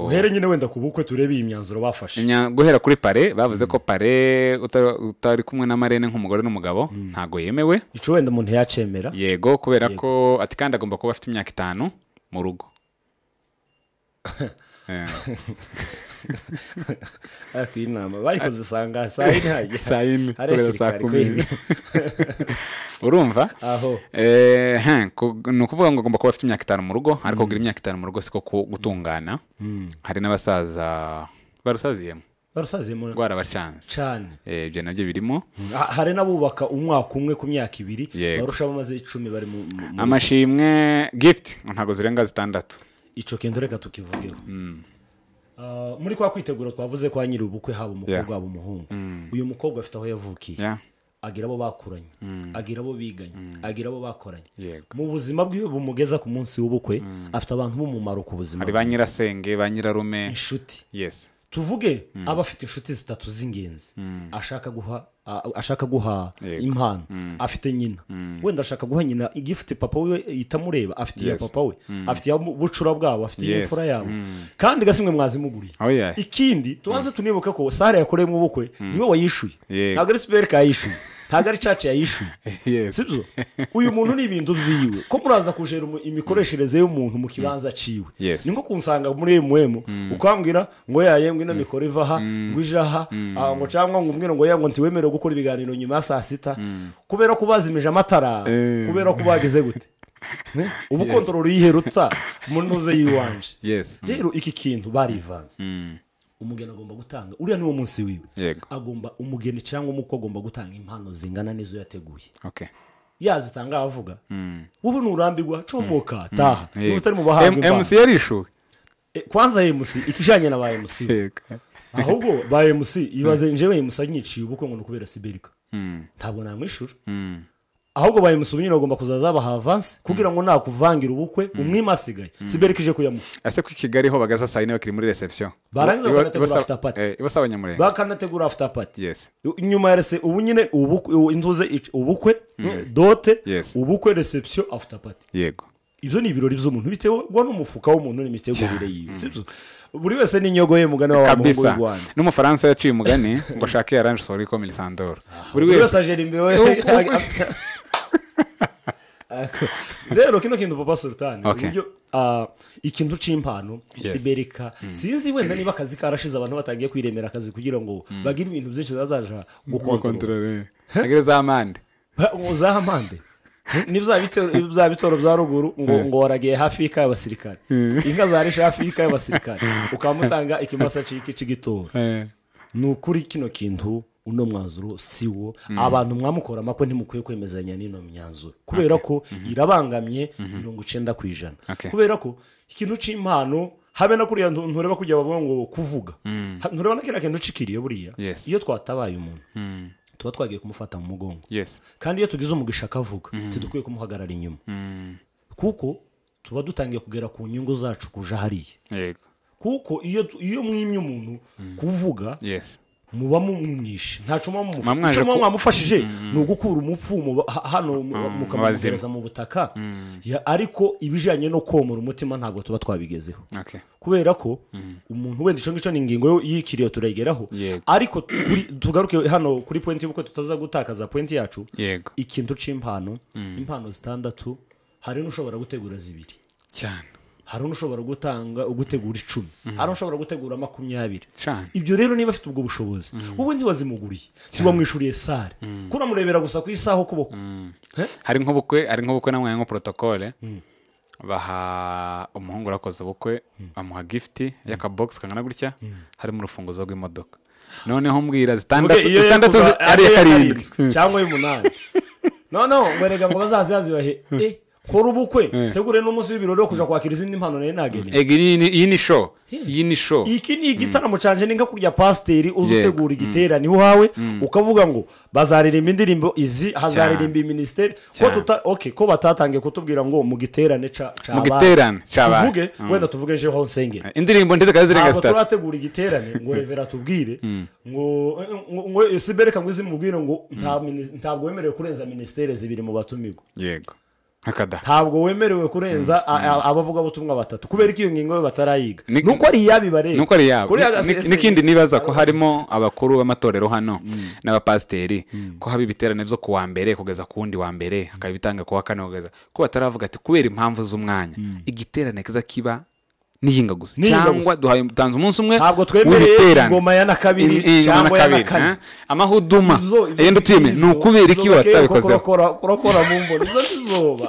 uhere nyine wenda ku bukwe turebe iyi myanzuro bafashe guhera kuri pare bavuze hmm. ko pare utari kumwe na marene nk'umugore n'umugabo hmm. ntago yemewe icyo wenda umuntu yacemera yego kubera ko ati kandi agomba kuba afite imyaka itanu mu rugo [LAUGHS] ariko iyi nama bayikoze kubera saa kumi urumva aho ni ukuvuga ngo agomba kuba afite imyaka itanu mu rugo ariko kugira mm. imyaka itanu mu rugo siko gutungana mm. hari n'abasaza barusaziyemo barusaziyemo rwarabacanze cyane eh, ibyo nabyo birimo mm. hari n'abubaka umwaka umwe ku myaka ibiri barusha abamaze icumi bari mu amashimwe gifuti ntago zirenga zitandatu icyo kendo reka tukivugeho mm. ah, muri kwa kwitegura twavuze kwa nyiri ubukwe haba umukobwa waba umuhungu mm. uyu mukobwa afite aho yavukiye agira abo bakuranye mm. agira abo biganye agira abo bakoranye mu buzima bwiwe bumugeza ku munsi w'ubukwe afite abantu b'umumaro ku buzima hari ba nyirasenge ba nyirarume inshuti yesi tuvuge aba afite inshuti zitatu z'ingenzi hmm. ashaka guha ashaka guha impano hmm. afite nyina hmm. wenda ashaka guha nyina igifite papa we itamureba afite iya papa we afite iya bucura bwabo afite iya mfura yabo kandi gasimwe mwazimuguriye oh, ikindi tubanze tunibuke ko sare yakoreyemo ubukwe niwe wayishyuye ntabwo ari siberi kayishyuye [LAUGHS] ntabwo ari caca yayishyuye [LAUGHS] sibyo uyu muntu ni ibintu byiwe ko muraza kujera imikoreshereze y'umuntu mu kibanza mm. ciwe ni nko kunsanga muri emuwemu mm. ukambwira ngo yaye ngwino mm. mikoro iva aha ngo ije aha ah, ngo cyangwa ngo umwira ngo ngo ntiwemerewe gukora ibiganiro nyuma ya saa sita kubera ko bazimije amatara eh. kubera ko bageze gute [LAUGHS] ubu kontorora uyiheruta mu ntuze y'iwanje rero iki kintu barivanze umugeni agomba gutanga uriya ni munsi wiwe agomba umugeni cyangwa umuko agomba gutanga impano zingana n'izo yateguye yazitanga avuga hmm. ubu nturambirwa comoka hmm. taha hmm. niba utari mu bahabwa impano emusi yarishuwe eh, kwanza emusi ikijyanye na ba [LAUGHS] emusi ahubwo ba emusi ibaze njewe emusi anyiciye ubukwe ngo ni ukubera siberika ntabwo namwishyura ahubwo bayimusoma nyine bagomba kuzaza babaha avansi mm. kugira ngo nakuvangira ubukwe mm. umwimasigaye mm. siberi kije kuyamuha ese ko i kigali ho bagaza saa yine bakiri muri resebusiyo barangiza bakanategura afite apati ibasaba bakanategura afite nyuma ya rese ubu nyine intuze ubukwe eh, dote ubukwe resebusiyo afite yego ibyo ni ibirori by'umuntu bitewe n'umufuka w'umuntu n'imitegurire yiwe sibyo buri wese n'inyogo ye mugani wa muhungu w'u rwanda n'umufaransa yaciye umugani [LAUGHS] ngo ashake ya ranje buri wese ajera imbere [LAUGHS] [LAUGHS] rero kino kintu papa sultani uburyo ah, ikintu c'impano siberika hmm. sinzi wenda niba akazi karashize abantu batangiye kwiremera akazi kugira ngo hmm. bagire ibintu byinshi bazaja gukontorora za amande za amande bya bitoro bya ruguru ngo ngo waragiye hafi y'ikayi abasirikare inka zarishe hafi y'ikayi abasirikare [LAUGHS] ukamutanga ikimasa cy'igitoro ni ukuri kino kintu uno mwanzuro si wo mm. abantu mwamukora amako ntimukwiye kwemezanya n'ino myanzuro kubera ko mm-hmm. irabangamye mm-hmm. mirongo icyenda ku ijana kubera ko ikintu cy'impano habe no kuriya ntureba kujya bavuga ngo kuvuga mm. ntureba na kiriya kintu ucikiriye buriya iyo twatabaye umuntu mm. tuba twagiye kumufata mu mugongo kandi iyo tugize umugisha akavuga mm-hmm. tudakwiye kumuhagarara inyuma kuko tuba dutangiye kugera ku nyungu zacu kuja hariya kuko iyo mwimye umuntu kuvuga muba mumwishe ntacu muba mwamufashije mm. ni ugukura umupfu hano mm, mukamugereza mu butaka mm. ariko ibijyanye no komora umutima ntabwo tuba twabigezeho kubera ko umuntu wenda icyo ngicyo ni ingingo y'ikiriyo turayigeraho ariko tugaruke hano kuri pointi y'uko tutaza gutakaza pointi yacu ikintu cy'impano impano zitandatu hari n'ushobora gutegura zibiri cyane hari ushobora gutanga ugutegura icumi mhm. hari ushobora gutegura makumyabiri ibyo rero niba afite ubwo bushobozi ubundi mhm. wazimuguriye si wamwishyuriye sare mhm. kuko murebera gusa ku isaha ukuboko hari nk'ubukwe hari nk'ubukwe namwe nko porotokole baha umuhungu urakoze ubukwe bamuha gifuti y'akabogisi kangana gutya harimo urufunguzo rw'imodoka noneho mbwira zitandatu ari iya karindwi cyangwa iy'umunani [LAUGHS] noneho ngo ngo bazaze bazibahe [LAUGHS] kora ubukwe tegure n'umunsi w'ibirori wo kujya kwakira izindi mpano nayo nageni iyi ni sho iyi ni sho iki ni igitaramo cyanje ni nka kurya pasiteri uzi utegura igiterane iwawe ukavuga ngo bazaririmba indirimbo izi hazaririmba minisiteri ko ok ko batatangiye kutubwira ngo mu giterane cy'abantu tuvuge wenda tuvuge jeho nsenge indirimbo ndetse kandi zirenga zitatu ntabwo turategura igiterane ngo revera tubwire ngo sibereka ngo izimubwire ngo ntabwo wemerewe kurenza minisiteri zibiri mu batumirwa yego ntabwo wemerewe kurenza mm, mm. abavugabutumwa batatu kubera ko iyo ngingo batarayiga nuko ari iyabo ibareba n'ikindi nibaza ko harimo abakuru b'amatorero hano mm. n'abapasiteri ko haba ibiterane byo ku wa mbere kugeza ku wundi wa mbere akaba ibitanga ku wa kane kugeza ko bataravuga ati kubera impamvu z'umwanya igiterane kiza kiba nihinga gusa cyangwa duhaye utanze umunsi umwe ntabwo twemereye ingoma ya na cyangwa ya na eh? amahuduma yenda utuyemeye ni ukubera iki watabikozeho kurakora mu mboni izo ngizo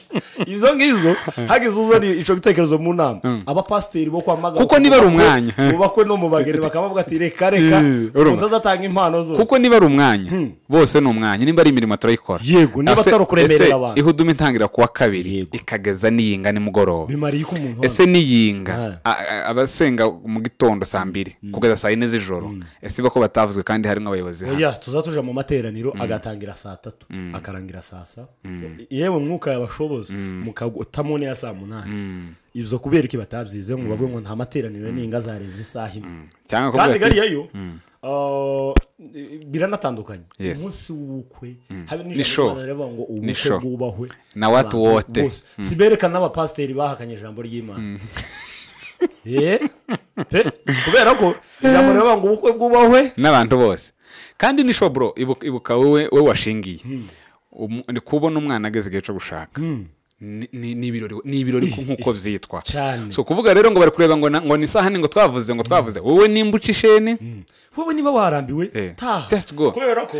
[LAUGHS] izo ngizo hagize uzana icyo gitekerezo mu nama hmm. abapasiteri bo kwamagana kuko niba ari umwanya eh? bubakwe no mu bageni bakavuga ati reka reka eh, utazatanga impano zose kuko niba ari umwanya hmm. bose ni umwanya nimba ari imirimo turayikora yego niba atari ukuremerera abantu ihudume itangira kuwa kabiri ikageza n'iyinga nimugoroba bimariye umuntu ese niyinga ah. abasenga mu gitondo saa mbiri mm. kugeza saa yine z'ijoro mm. ese ko batavuzwe kandi harimo abayobozi oh, tuja mu materaniro mm. agatangira saa tatu akarangira saa saba yewe mwuka yabashoboza mukagutamone ya saa munani ibyo kubera iki batabyizeho ngo bavuge ngo nta materaniro n'inga zare z'isaha imwe kandi gariya Uh, biranatandukanye umunsi w'ubukwe mm. habe n'ijambo baravuga ngo na watu wote mm. si berekana n'abapasiteri bahakanye ijambo ry'imana mm. [LAUGHS] eh? kubera ko ijambo riravuga ngo ubukwe bwubahwe n'abantu bose kandi nishobora ibuka wowe washingiye ni kubona umwana ageze igihe cyo gushaka ni ibirori nk'uko byitwa [LAUGHS] so kuvuga rero ngo bari kureba ngo ni isahani ngo twavuze ngo twavuze mm. wowe nimba uca isheni mm. wowe niba warambiwe eh. kubera ko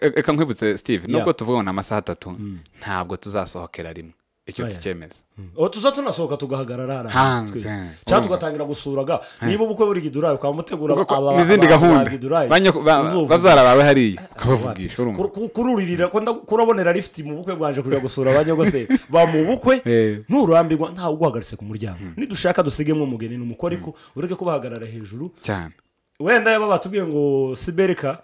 reka e, e, nkwibutse steve nubwo tuvugana amasaha atatu mm. ntabwo tuzasohokera rimwe icyo tucyemezo tuza tunasohoka tugahagarara hanze cyangwa tugatangira gusuraga niba ubukwe buri gidurayi ukaba mutegura n'izindi gahunda babyara bawe hariya ukabavugisha kururirira kurabonera lifuti mu bukwe bwaje kujya gusura se ba mu bukwe nturambirwa ntawe uguhagaritse ku muryango nidushaka dusigemo umugeni ni umukore ko ureke kubahagarara hejuru cyane wenda yaba batubwiye ngo siberika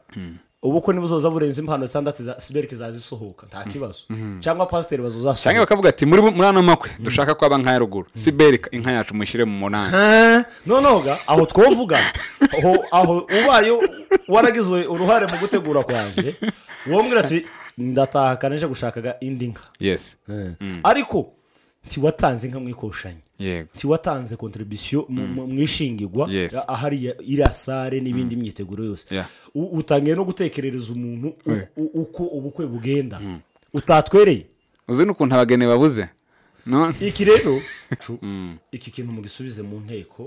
ubukwe ntibuzoza burenze impano sitandati za siberike zazisohoka nta mm-hmm. kibazo mm-hmm. cyangwa pasiteri bazozasohoka cyangwa bakavuga ati muri muri ano makwe mm-hmm. dushaka ko aba nk'aya ruguru siberike inka yacu mushyire mu munani noneho aho twavuga aho ubaye waragize uruhare mu gutegura kwanjye wowe ati ndatahakana gushakaga indi nka mm. ariko tiwatanze nka mwikoshanya tiwatanze contribution mwishingirwa mm. ahari irasare n'ibindi mm. myiteguro yose utangiye no gutekerereza umuntu uko ubukwe bugenda mm. utatwereye uzi n'ukuntu abageni babuze iki rero [LAUGHS] iki kintu mugisubize mu nteko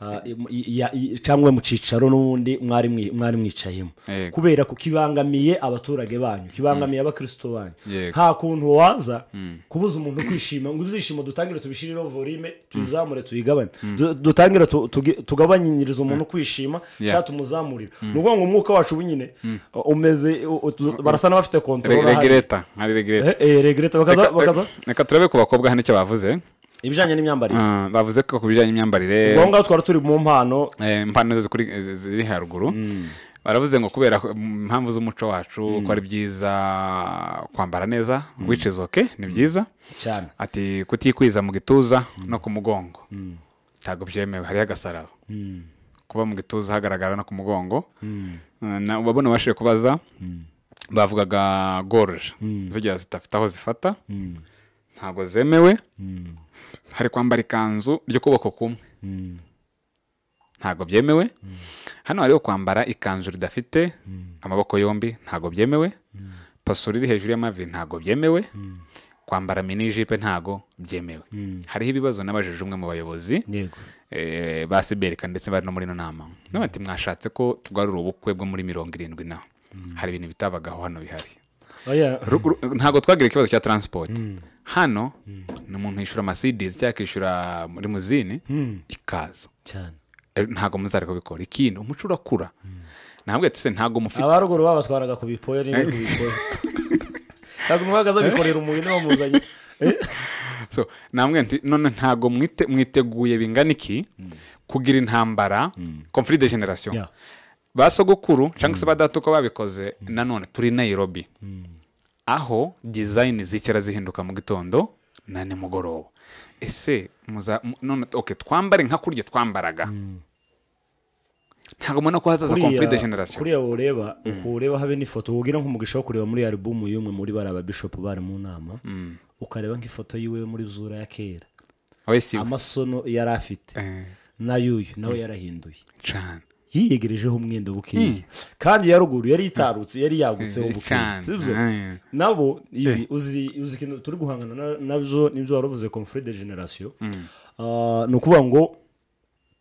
Ah, cyangwa mu cyicaro n'ubundi mwari mwicayemo kubera ko kibangamiye abaturage banyu kibangamiye mm. abakirisito banyu nta kuntu waza mm. kubuza umuntu kwishima ngo ibyishimo dutangire tubishyireho vorime mm. tuzamure tuyigabanye dutangire tugabanyirize umuntu kwishima cyangwa tumuzamurire ni ukuvuga ngo umwuka wacu nyine umeze barasa n'abafite kontorora hano regereta reka turabe ku bakobwa hano icyo bavuze ibijyanye n'imyambarire ah, bavuze ko ku bijyanye n'imyambarire ubwo ngaho twari turi mu mpano impano eh, eh, ziri haruguru mm. baravuze ngo kubera mm, impamvu z'umuco wacu mm. ko ari byiza kwambara neza wicaye oke ni byiza cyane ati kutikwiza mu gituza no ku mugongo ntabwo byemewe hariho agasaraba kuba mu gituza hagaragara no ku mugongo ubabona eh, ubashije kubaza bavugaga goruje zigira zidafite aho zifata ntabwo zemewe hari kwambara ikanzu ry'ukuboko kumwe hmm. ntabwo byemewe hano hariho kwambara ikanzu ridafite hmm. amaboko yombi ntabwo byemewe hmm. paso riri hejuru y'amavi ntabwo byemewe kwambara minijipe ntabwo byemewe hariho ibibazo nabajije umwe mu bayobozi eh, ba siberika ndetse bari no muri ino nama bati mwashatse ko tugarura ubukwe bwo muri mirongo irindwi nawe hari ibintu bitabagaho hano bihari oh, ntabwo twagira ikibazo cya taransipoti hano hmm. ni umuntu yishyura amasidizi cyangwa akishyura muri hmm. eh, muzini ikaza ntabwo muzari kubikora ikindi umuco urakura hmm. ntabwo ati se eh. ntabwo mufite abaruguru babatwaraga ku bipoya n'ibyo ku bipoya ntabwo umwaka azabikorera umubiri [LAUGHS] wamuzanye eh? none ntabwo mwiteguye bingana iki kugira intambara conflit de generation ba sogokuru cyangwa se badatuka babikoze nanone turi nayirobi aho dizayini zikera zihinduka mu gitondo na nimugoroba ese none oke twambare nka kurya twambaraga mm. ntabwo mbona ko hazaza komfuride generasiyo kuriya mm. ureba ureba habe n'ifoto wubwira nk'umugisha wo kureba muri aribumu y'umwe muri bari ababishopu bari mu nama mm. ukareba nk'ifoto yiwe muri zura ya kera amasono yari afite eh. na yuyu nawe yarahinduye cyane yiyegerejeho umwenda bukeye hmm. kandi iya ruguru yari itarutse yari yagutseho hmm. bukeye hmm. nabo eh. uzi ikintu turi guhangana nabyo nibyo wari komfure de generasiyo ah, ni ukuvuga ngo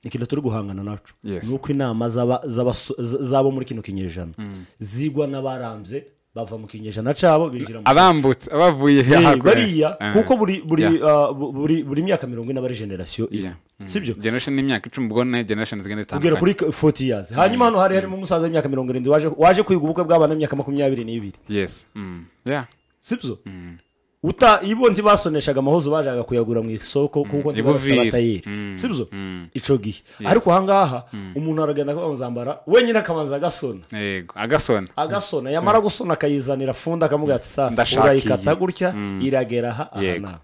ikintu turi guhangana nacu ni uko inama z'abo muri kino kinyejana zigwa n'abarambye bava mu kinyejana cyabo binjira mu abambutse abavuye eh, bariya kuko ah, buri myaka mirongo ine aba ari generasiyo iya Mm. sibyo generation n'imyaka icumi ubwo ni generation zigenda zitandukanye kugera kuri forty years mm. hanyuma hano hari mm. harimo umusaza w'imyaka mirongo irindwi waje kwiga ubukwe bw'abana b'imyaka makumyabiri n'ibiri yes sibyo uta iyo ntibasoneshaga amahozo bajaga kuyagura mu isoko kuko ntibafite abatayeri sibyo icyo gihe ariko ahangaha umuntu aragenda akazambara wenyine akabanza agasona agasona agasona yamara gusona akayizanira funda akamubwira ati sasa urayikata gutya iragera aha aha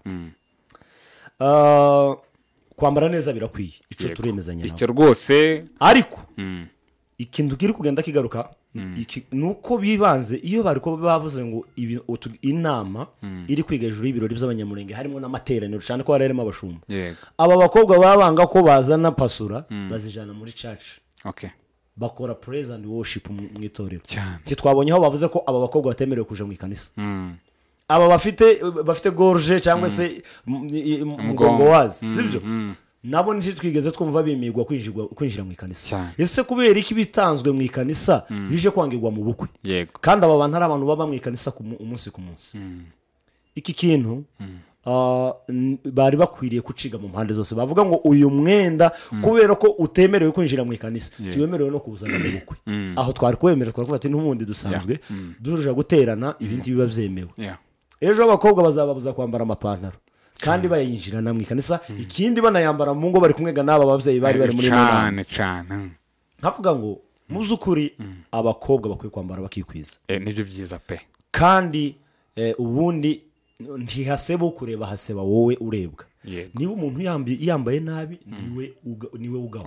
kwambara neza birakwiye icyo turemezanya icyo rwose ariko hmm. ikintu kiri kugenda kigaruka ni hmm. uko bibanze iyo bari kuba bavuze ngo inama hmm. iri kwiga hejuru y'ibirori by'abanyamurenge harimo n'amateraniro cyane ko harimo abashumba aba bakobwa babanga ko bazana pasura bazijyana muri caca bakora purezanti woshipu mu itorero ntitwabonye aho bavuze ko aba bakobwa batemerewe kujya mu ikanisa aba bafite bafite gorje cyangwa se umugongo wazi sibyo mm, mm. nabo nicyo twigeze twumva bemererwa kwinjira mu ikanisa ese kubera iki bitanzwe mu ikanisa mm. bije kwangirwa mu bukwe kandi aba bantu ari abantu baba mu ikanisa umunsi ku munsi iki kintu ah, bari bakwiriye kuciga mu mpande zose bavuga ngo uyu mwenda kubera ko utemerewe kwinjira mu ikanisa ntiwemerewe no kuwuzana mu bukwe aho twari kuwemera twari n'ubundi dusanzwe dushobora guterana ibindi biba byemewe ejo abakobwa bazababuza kwambara amapantaro kandi bayinjira na mw'ikanisa hmm. ikindi banayambara mu ngo bari kumwega n'aba babyeyi bari bari muri cyane cyane hmm. nkavuga ngo hmm. mu by'ukuri abakobwa bakwiye kwambara bakikwiza eh, nibyo byiza pe kandi eh, ubundi ntihasebe ukureba haseba wowe urebwa niba umuntu yambaye nabi niwe ugaho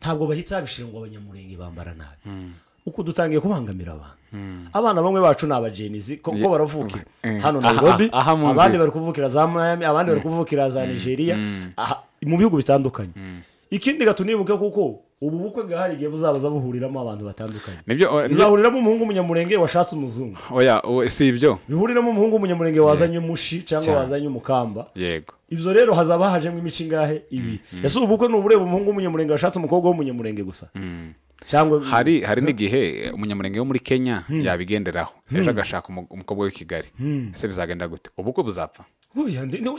ntabwo bahita babishyira ngo abanyamurenge bambara nabi uko dutangiye kubangamira abantu Mm. abana bamwe bacu ni abajenizi kuko baravuka mm. eh. hano nairobi abandi bari kuvukira za mayami abandi bari mm. kuvukira za nigeria mu bihugu bitandukanye ikindi gato nibuke kuko ubu bukwe bwahari igihe buzabaza buhuriramo abantu batandukanye oh, bizahuriramo umuhungu umunyamurenge washatse umuzungu oya oh, oh, si ibyo bihuriramo umuhungu umunyamurenge wazanye umushi cyangwa wazanye umukamba yego ibyo rero hazaba hajemo imishingahe ibi. ibiri ese ubu bukwe ni ubureba umuhungu w'umunyamurenge washatse umukobwa w'umunyamurenge gusa hari hari n'igihe umunyamurenge wo muri kenya hmm. yabigenderaho hmm. ejo agashaka umukobwa w'i kigali hmm. ese bizagenda gute ubukwe buzapfa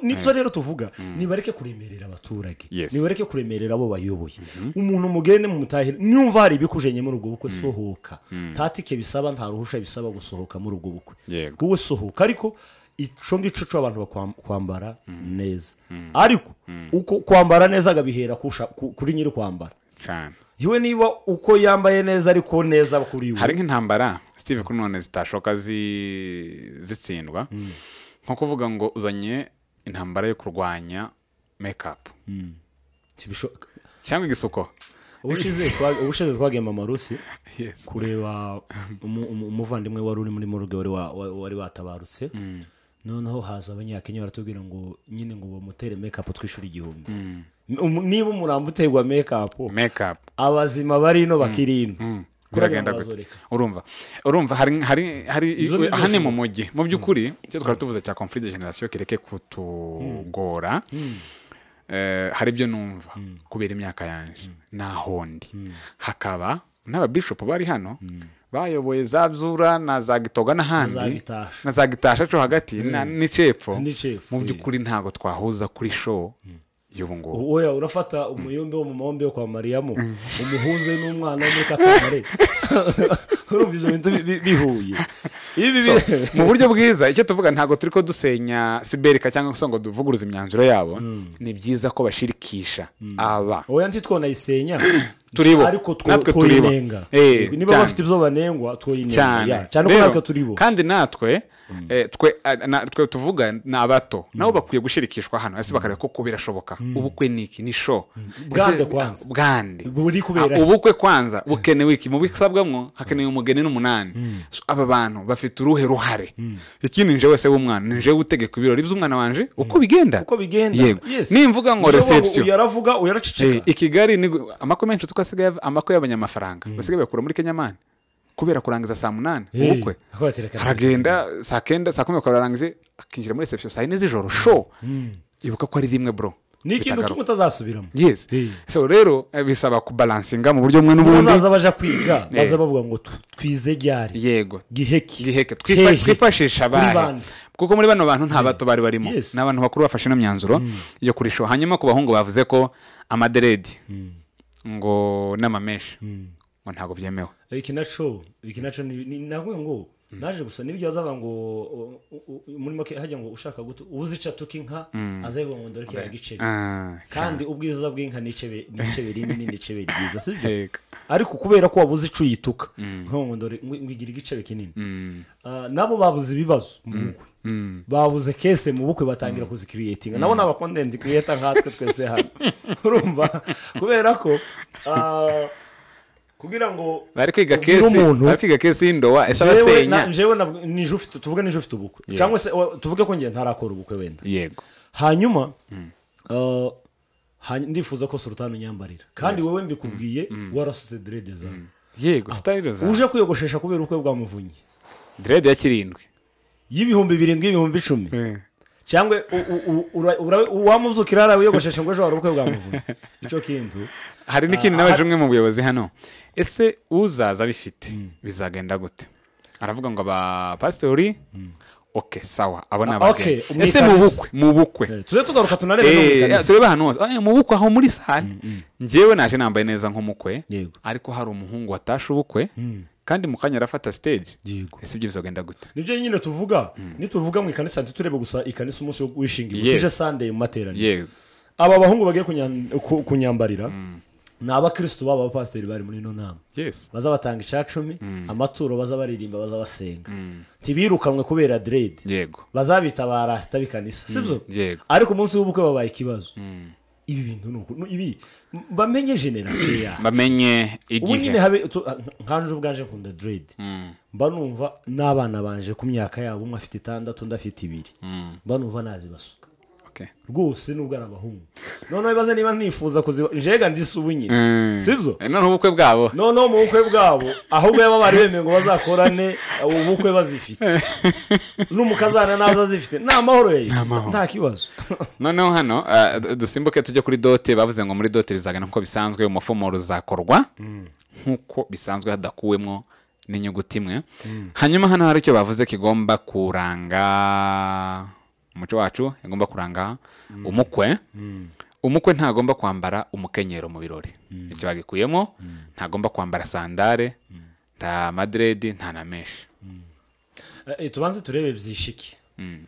nibyo rero tuvuga nibareke kuremerera abaturage nibareke kuremerera abo bayoboye umuntu mugende mu mutahira niba hari ibikujanye muri ubwo bukwe sohoka nta bisaba nta ruhusha bisaba gusohoka muri ubwo bukwe wowe sohoka ariko icyo ngicyo cy'abantu kwambara neza ariko uko kwambara neza agabihera kuri nyiri kwambara yewe niba uko yambaye neza ariko neza kuri we hari nk'intambara sitive kuri none zitashoka zitsindwa nko kuvuga ngo uzanye intambara yo kurwanya mekapu hmm. cyangwa igisuko ubushize twagenda mu marusi kureba umuvandimwe wari uri muri murugo wari watabarutse hmm. noneho haza abanyakenya baratubwira ngo nyine ngo bamutere mekapu twishyura igihumbi hmm. niba umurambo uterwa mekapu mekapu abazima bari ino mm. bakirinda mm. biragenda urumva urumva hari hari hari aha mu mujyi mu by'ukuri icyo twari tuvuze cya conflict generation kireke kutugora mm. Eh, hari ibyo numva kubera imyaka yanjye nahondi hakaba n'ababishopu bari hano bayoboye za byura na za gitoga n'ahandi na za gitasha cyo hagati n'icepfo mu by'ukuri ntabwo twahuza kuri show y'ubu urafata umuyumbe wo mu mabombe yo kwa mariyamu umuhuze n'umwana wo muri katamare [LAUGHS] urumva ibyo bintu bihuye mu buryo bwiza icyo tuvuga ntabwo turi ko dusenya siberika cyangwa se ngo duvuguruze imyanzuro yabo mm. ni byiza ko bashirikisha mm. aba wowe ntitwonayisenya [COUGHS] turi bo natwe turi niba bafite ibyo banengwa twoyinenga cyane ko natwe turi e, kandi natwe mm. twe tuvuga mm. mm. ni abato nabo bakwiye gushirikishwa hano hasi bakareba ko birashoboka ubukwe ni iki ni sho bwande kwanza bwande buri kubera ubukwe kwanza bukenewe iki mu bisabwamo hakeneye umugeni n'umunani aba bantu bafite uruhe ruhare ikindi nje wese w'umwana ni njyewe utegeka ibirori by'umwana wanje uko bigenda uko bigenda yego nimvuga ngo reception uyaravuga uyaraceceka e, i kigali amakomenti tuko basigaye amakwe y'abanyamafaranga amafaranga hmm. basigaye bakura muri kenyamani kubera kurangiza saa munani ubukwe aragenda saa kenda saa kumi bakaba barangije akinjira muri resebusiyo saa yine z'ijoro sho hmm. ibuka ko ari rimwe bro ni ikintu kimwe utazasubiramo yes so rero eh, bisaba kubalansinga mu buryo bumwe n'ubundi bazaza baje kwiga eh. baza bavuga ngo twize ryari yego giheke giheke twifashisha abahe kuko muri bano bantu nta bato bari barimo ni abantu bakuru bafashe ino myanzuro hmm. yo kurisho hanyuma ku bahungu bavuze ko amaderedi ngo n'amamenshi hmm. ngo ntabwo byemewe ikinaco ikinaco ni navuga ngo hmm. naje gusa n'ibyo bazaba ngo muri make hajya ngo ushaka guto uzica tuka inka hmm. azayivuga ngo ndore kiriya giceri ah, kandi ubwiza bw'inka ni rinini ni ryiza si byo ariko kubera ko wabuze icu uyituka ngo ndore ngo igire igiceri kinini ah, nabo babuze ibibazo mu mugwe Mm. babuze kese mu bukwe batangira mm. kuzikiriyetinga nabo ni mm. abakondenzi kiriyeta nkatwe twese hano urumva kubera ko [LAUGHS] ah, kugira ngo bari kwiga kesi bari kwiga kesi y'indowa ese abasenya njewe tuvuge n'ejo ufite ubukwe cyangwa se tuvuge ko ngiye ntarakora ubukwe wenda yego hanyuma ah, ndifuza ko surutani unyambarira kandi wowe mbikubwiye warasutse derede zawe yego ah, sitayire zawe uje kwiyogoshesha kubera ubukwe bwa muvunyi derede ya kirindwi y'ibihumbi birindwi ibihumbi icumi eh. cyangwa uwamubyukira hariya wiyogosheshe ngo ejo hari ubukwe bwamuvuye icyo kintu hari n'ikindi ah, n'abaje ah, umwe mu buyobozi hano ese uzaza abifite hmm. bizagenda gute aravuga ngo abapasitori hmm. oke sawa abo ni ah, abageni ese mu bukwe mu bukwe eh, tujye tugaruka tunarebe eh, turebe ahantu hose mu bukwe aho muri sale hmm, ngewe naje nambaye neza nk'umukwe ariko hari umuhungu watashe ubukwe kandi mu kanya arafata stage ese ibyo bizagenda gute nibyo nyine tuvuga hmm. nituvuga mu ikanisa turebe gusa ikanisa umunsi wo wishingira tuje sunday mu materaniro aba bahungu bagiye kunyambarira hmm. ni abakirisitu baba abapasiteri bari muri ino nama baza batanga icya cumi hmm. amaturo baza baririmba baza basenga ntibirukanwe kubera derede bazabitabara sitabika nisa si byo ariko umunsi w'ubukwe babaye ikibazo ibi bintu ni ukuntu ibi bamenye generasiyo ya [CLEARS THROAT] bamenye igihe ubu nyine habe nkanjye ubwanjye nkunda derede hmm. mba n'abana banje ku myaka yabo umwe afite itandatu undi afite ibiri hmm. mba nazi basuka rwose nubwo ari abahungu noneho bibaze niba ntifuza kuziba njega ndisa ubu nyine ubunyine mm. sibyo eh, noneho ubukwe bwabo noneho mu bukwe bwabo ahubwo yaba bari bemeye ngo bazakorane eh, ubukwe bazifite [LAUGHS] n'umukazana nazo azifite ni amahoro ye nta kibazo [LAUGHS] noneho hano eh, dusimbuke tujye kuri dote bavuze ngo muri dote bizagana nk'uko bisanzwe umufumuro uzakorwa mm. nk'uko bisanzwe hadakuwemo n'inyuguti imwe mm. hanyuma hano hari icyo bavuze kigomba kuranga umuco wacu yagomba kuranga mm. umukwe mm. umukwe ntagomba kwambara umukenyero mu birori mm. icyo bagikuyemo ntagomba kwambara sandare nta madiredi nta na menshi eh, eh, tubanze turebe byishike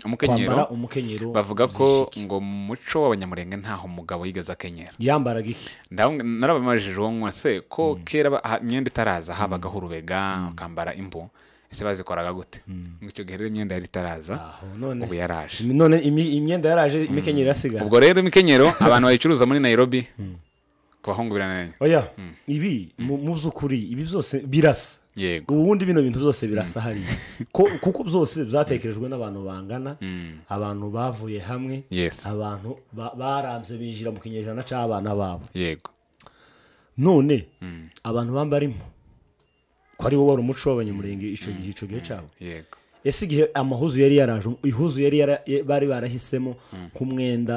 umukenyero bavuga ko ngo muco w'abanyamurenge ntaho umugabo yigeze akenyera yambaraga iki narabamajije uwo se ko kera imyenda itaraza habagaho urubega ukambara imbu ese bazikoraga gute mu hmm. icyo gihe rero imyenda yari itaraza ubu yaraje none imyenda yaraje hmm. imikenyero irasigara ubwo rero imikenyero [LAUGHS] abantu bayicuruza muri nayirobi hmm. ku bahungu birananiranye oya ibi mu by'ukuri ibi byose birasa yego ubundi bino bintu byose birasa hariya [LAUGHS] kuko byose byatekerejwe n'abantu bangana abantu bavuye hamwe abantu barambye binjira mu kinyejana cy'abana babo yego none abantu bambarimo ko ariwo wari umuco w'abanyamurenge mm. icyo gihe icyo gihe mm. cyabo ese igihe amahuzu yari yaraje ihuzu yari bari barahisemo mm. nk'umwenda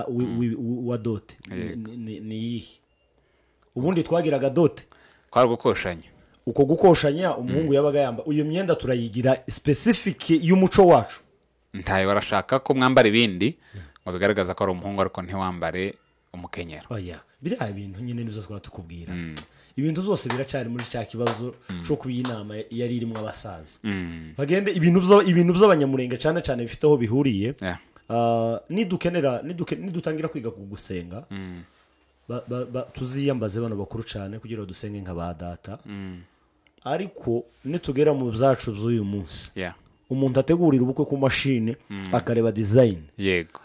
wa dote ni iyihe ubundi twagiraga dote kwa gukoshanya uko gukoshanya umuhungu yabaga yamba iyo myenda turayigira sipesifike y'umuco wacu ntayo barashaka ko mwambara ibindi ngo bigaragaza ko ari umuhungu ariko ntiwambare umukenyero oh, biriya bintu nyine nizo twaba tukubwira ibintu byose biracyari muri cya kibazo mm. cyo kuba iyi nama yari irimo abasaza mm. bagende ibintu by'abanyamurenge cyane cyane bifite aho bihuriye uh, nidukenera nidutangira kwiga ku gusenga mm. tuziyambaze bano bakuru cyane kugira ngo dusenge nka ba data ariko nitugera mu byacu by'uyu munsi umuntu ategurira ubukwe ku mashini akareba dizayini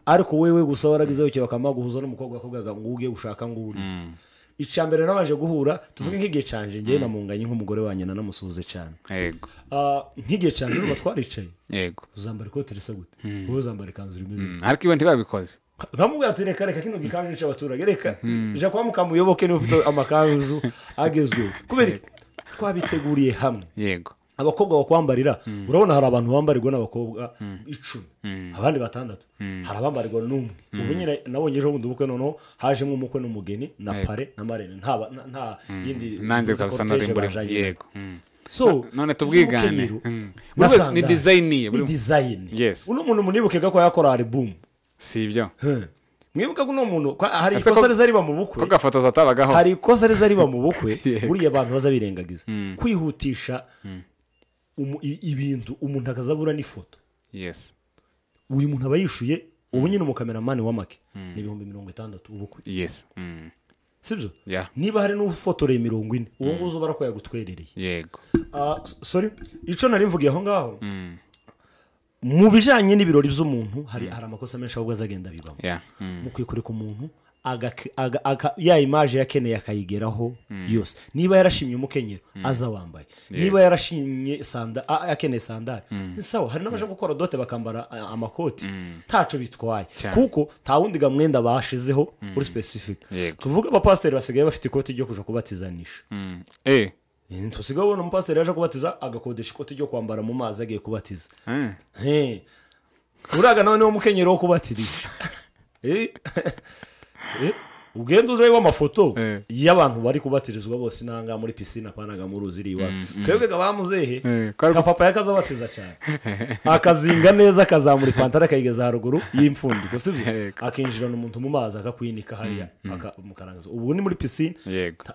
ariko wewe gusa waragizeho bakamaguhuza n'umukobwa akubwira ngo uge ushaka ngo uriye icya mbere nabanje guhura tuvuge mm. nk'igihe cyanje ngewe mm. namunganye nk'umugore wanjye nanamusuhuze cyane yego ah, nk'igihe cyanje nuba twaricaye uzambara ikote risa gute mm. wowe uzambara ikanzu rimeze ariko ibo ntibabikoze bamubwira ati reka reka kino gikanzu nica reka jya kwa mukamuyoboke niba ufite amakanzu [LAUGHS] agezweho kubera twabiteguriye hamwe yego abakobwa bakwambarira hmm. urabona hari abantu bambarirwa n'abakobwa hmm. icumi hmm. abandi batandatu hari abambarirwa n'umwe ubu nyine nabonye ejo bundi ubukwe noneho hajemo umukwe n'umugeni na pare na marene nta yindi koteje bajyanye so none tubwigane ni dizayini ni dizayini uno muntu munibuke ko yakora aribumu si ibyo mwibuka ko uno muntu hari ikosa riza riba mu bukwe ko gafotoza atabagaho hari ikosa riza riba mu bukwe [LAUGHS] buriya abantu baza birengagiza kwihutisha ibintu umuntu akazabura n'ifoto yesi uyu muntu aba yishuye ubu mm. nyine umukameramani w'amake mm. ni ibihumbi mirongo itandatu ubukwe yesi mm. sibyo niba hari n'ufotoreye mirongo ine ubu ngubu ubara ko yagutwerereye yego ah, sori icyo nari mvugiye aho ngaho mu bijyanye n'ibirori by'umuntu hari amakosa menshi ahubwo azagenda abibamo mukwiye kureka umuntu ya imaje yakeneye akayigeraho hmm. yose niba yarashimye umukenyero hmm. aza wambaye niba yarashimye akeneye sandari ni hmm. hari n'abaje gukora dote bakambara amakoti ntacu bitwaye kuko nta wundi mwenda bashizeho kuri specific tuvuge abapasiteri basigaye bafite ikoti ryo kujya kubatizanisha eh. eh, tusigaye ubona umupasiteri yaje kubatiza agakodesha ikoti ryo kwambara mu mazi agiye kubatiza eh. uraga nawe niwo mukenyero wo kubatirisha [LAUGHS] [LAUGHS] え ugenda uzajya amafoto eh. y'abantu bari kubatirizwa bose intanga muri pisine apanaga mu ruzi iri iwacu mm, mm. twebwe abamuzehe eh, kapapa yakazabatiza cyane akazinga neza akazamura ipantaro akayigeza haruguru y'imfundiko si byo eh, akinjirana umuntu mu mazi akakwinika hariya mm, mukarangiza ubu ni muri pisine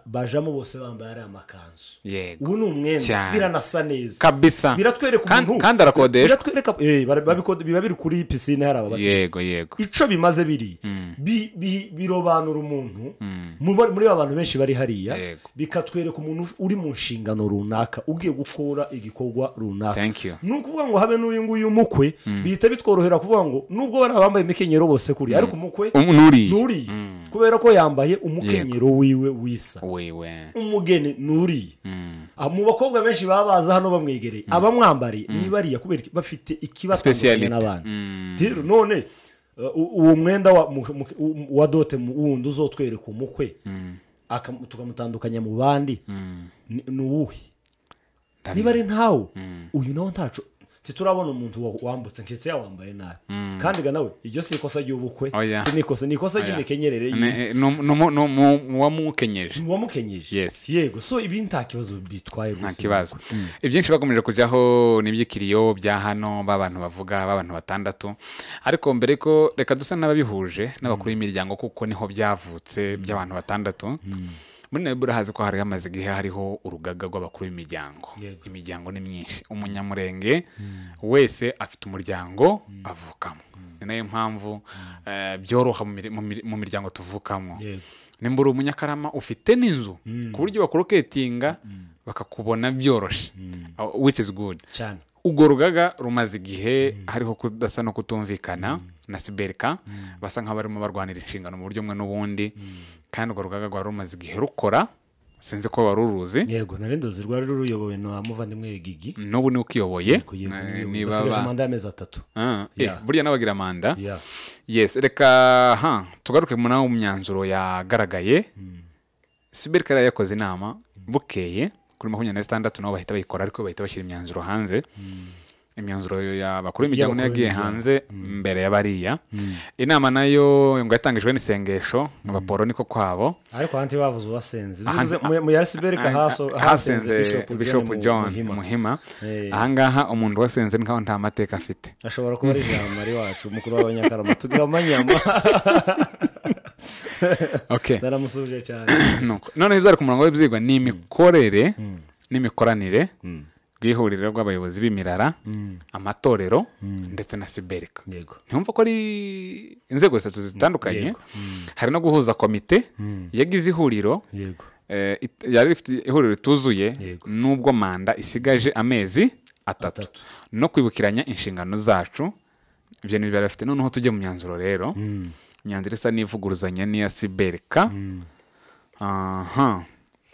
bajamo bose bambaye ariya makanzu ubu ni umwenda biranasa neza kabisa biratwereka umuntu kandi arakodesha biba biri kuri pisine hari ababatiriza yego yego icyo bimaze biri birobanura umuntu umuntu mm. muri ba bantu benshi bari hariya bikatwereka umuntu uri mu nshingano runaka ugiye gukora igikorwa runaka ni ukuvuga ngo habe n'uyu nguyu mukwe mm. bihita bitworohera kuvuga ngo nubwo bari abambaye imikenyero bose kuri ariko umukwe um, nuriye mm. kubera ko yambaye umukenyero wiwe wisa umugeni nuriye ah, mu bakobwa benshi baba baza hano bamwegereye abamwambariye ni bariya kubera bafite ikibazo n'abandi rero none Eh, uwo mwenda wa dote wundi uzotwereka umukwe mm. tukamutandukanya mu bandi mm. ni uwuhe niba ari ntawo mm. uyu nawe ntacu titurabona umuntu wambutse nketse yawambaye nabi hmm. kandi ga nawe iryo si ikosa ry'ubukwe oh, si n'ikosa ni ikosa ry'imikenyerere yiwe ni uwamukenyeje ni uwamukenyeje yego so ibi nta kibazo bitwaye rwose nta kibazo hmm. ibyinshi bakomeje kujyaho n'iby'ikiriyo bya hano b'abantu bavuga b'abantu batandatu ariko mbere ko reka dusa n'ababihuje n'abakuru hmm. b'imiryango kuko niho byavutse by'abantu batandatu muri nawe hazi ko hari hamaze igihe hariho urugaga rw'abakuru b'imiryango imiryango ni myinshi umunyamurenge mm. wese afite umuryango mm. avukamo mm. ni nayo mpamvu eh, byoroha mu miryango tuvukamo nimba uri umunyakarama ufite n'inzu ku buryo bakuroketinga bakakubona byoroshye uh, which is good ubwo rugaga rumaze igihe hariho kudasa no kutumvikana na siberika basa nk'abarimo barwanira inshingano mu buryo bumwe n'ubundi kandi urwo rugaga rwari rumaze igihe rukora sinzi ko wari uruzi yego nari nduzi rwari ruyobowe na muvandimwe gigi n'ubu niwe ukiyoboye eh, basigaje manda y'amezi atatu ah, eh, burya n'abagira manda yes reka ha tugaruke mu nawe mu myanzuro yagaragaye hmm. sibirika yari yakoze inama bukeye kuri makumyabiri na zitandatu nabo bahita bayikora ariko bahita bashyira imyanzuro hanze hmm. imyanzuro y'abakuru b'imiryango nayo yagiye hanze mm. mbere ya bariya mm. inama nayo ngo yatangijwe n'isengesho mu mm. baporo niko kwabo ariko ahandi bavuze uwasenze mu yasibereka hasenze bishop john muhima ahangaha umuntu wasenze nkaho nta mateka afite ashobora kuba ari ijambo ari wacu umukuru w'abanyakarama tugira amanyama baramusubije [LAUGHS] cyane [CLEARS THROAT] noneho ibyari ku murongo w'ibyigwa ni imikorere n'imikoranire bw'ihuriro rw'abayobozi b'imirara hmm. amatorero hmm. ndetse na siberika ntiyumva ko ari inzego zitatu zitandukanye hmm. hari no guhuza komite yagize ihuriro eh, yari ifite ihuriro rituzuye n'ubwo manda isigaje amezi atatu no kwibukiranya inshingano zacu ibyo ni bibiri bafite noneho tujye mu myanzuro rero imyanzuro isa n'ivuguruzanya n'iya siberika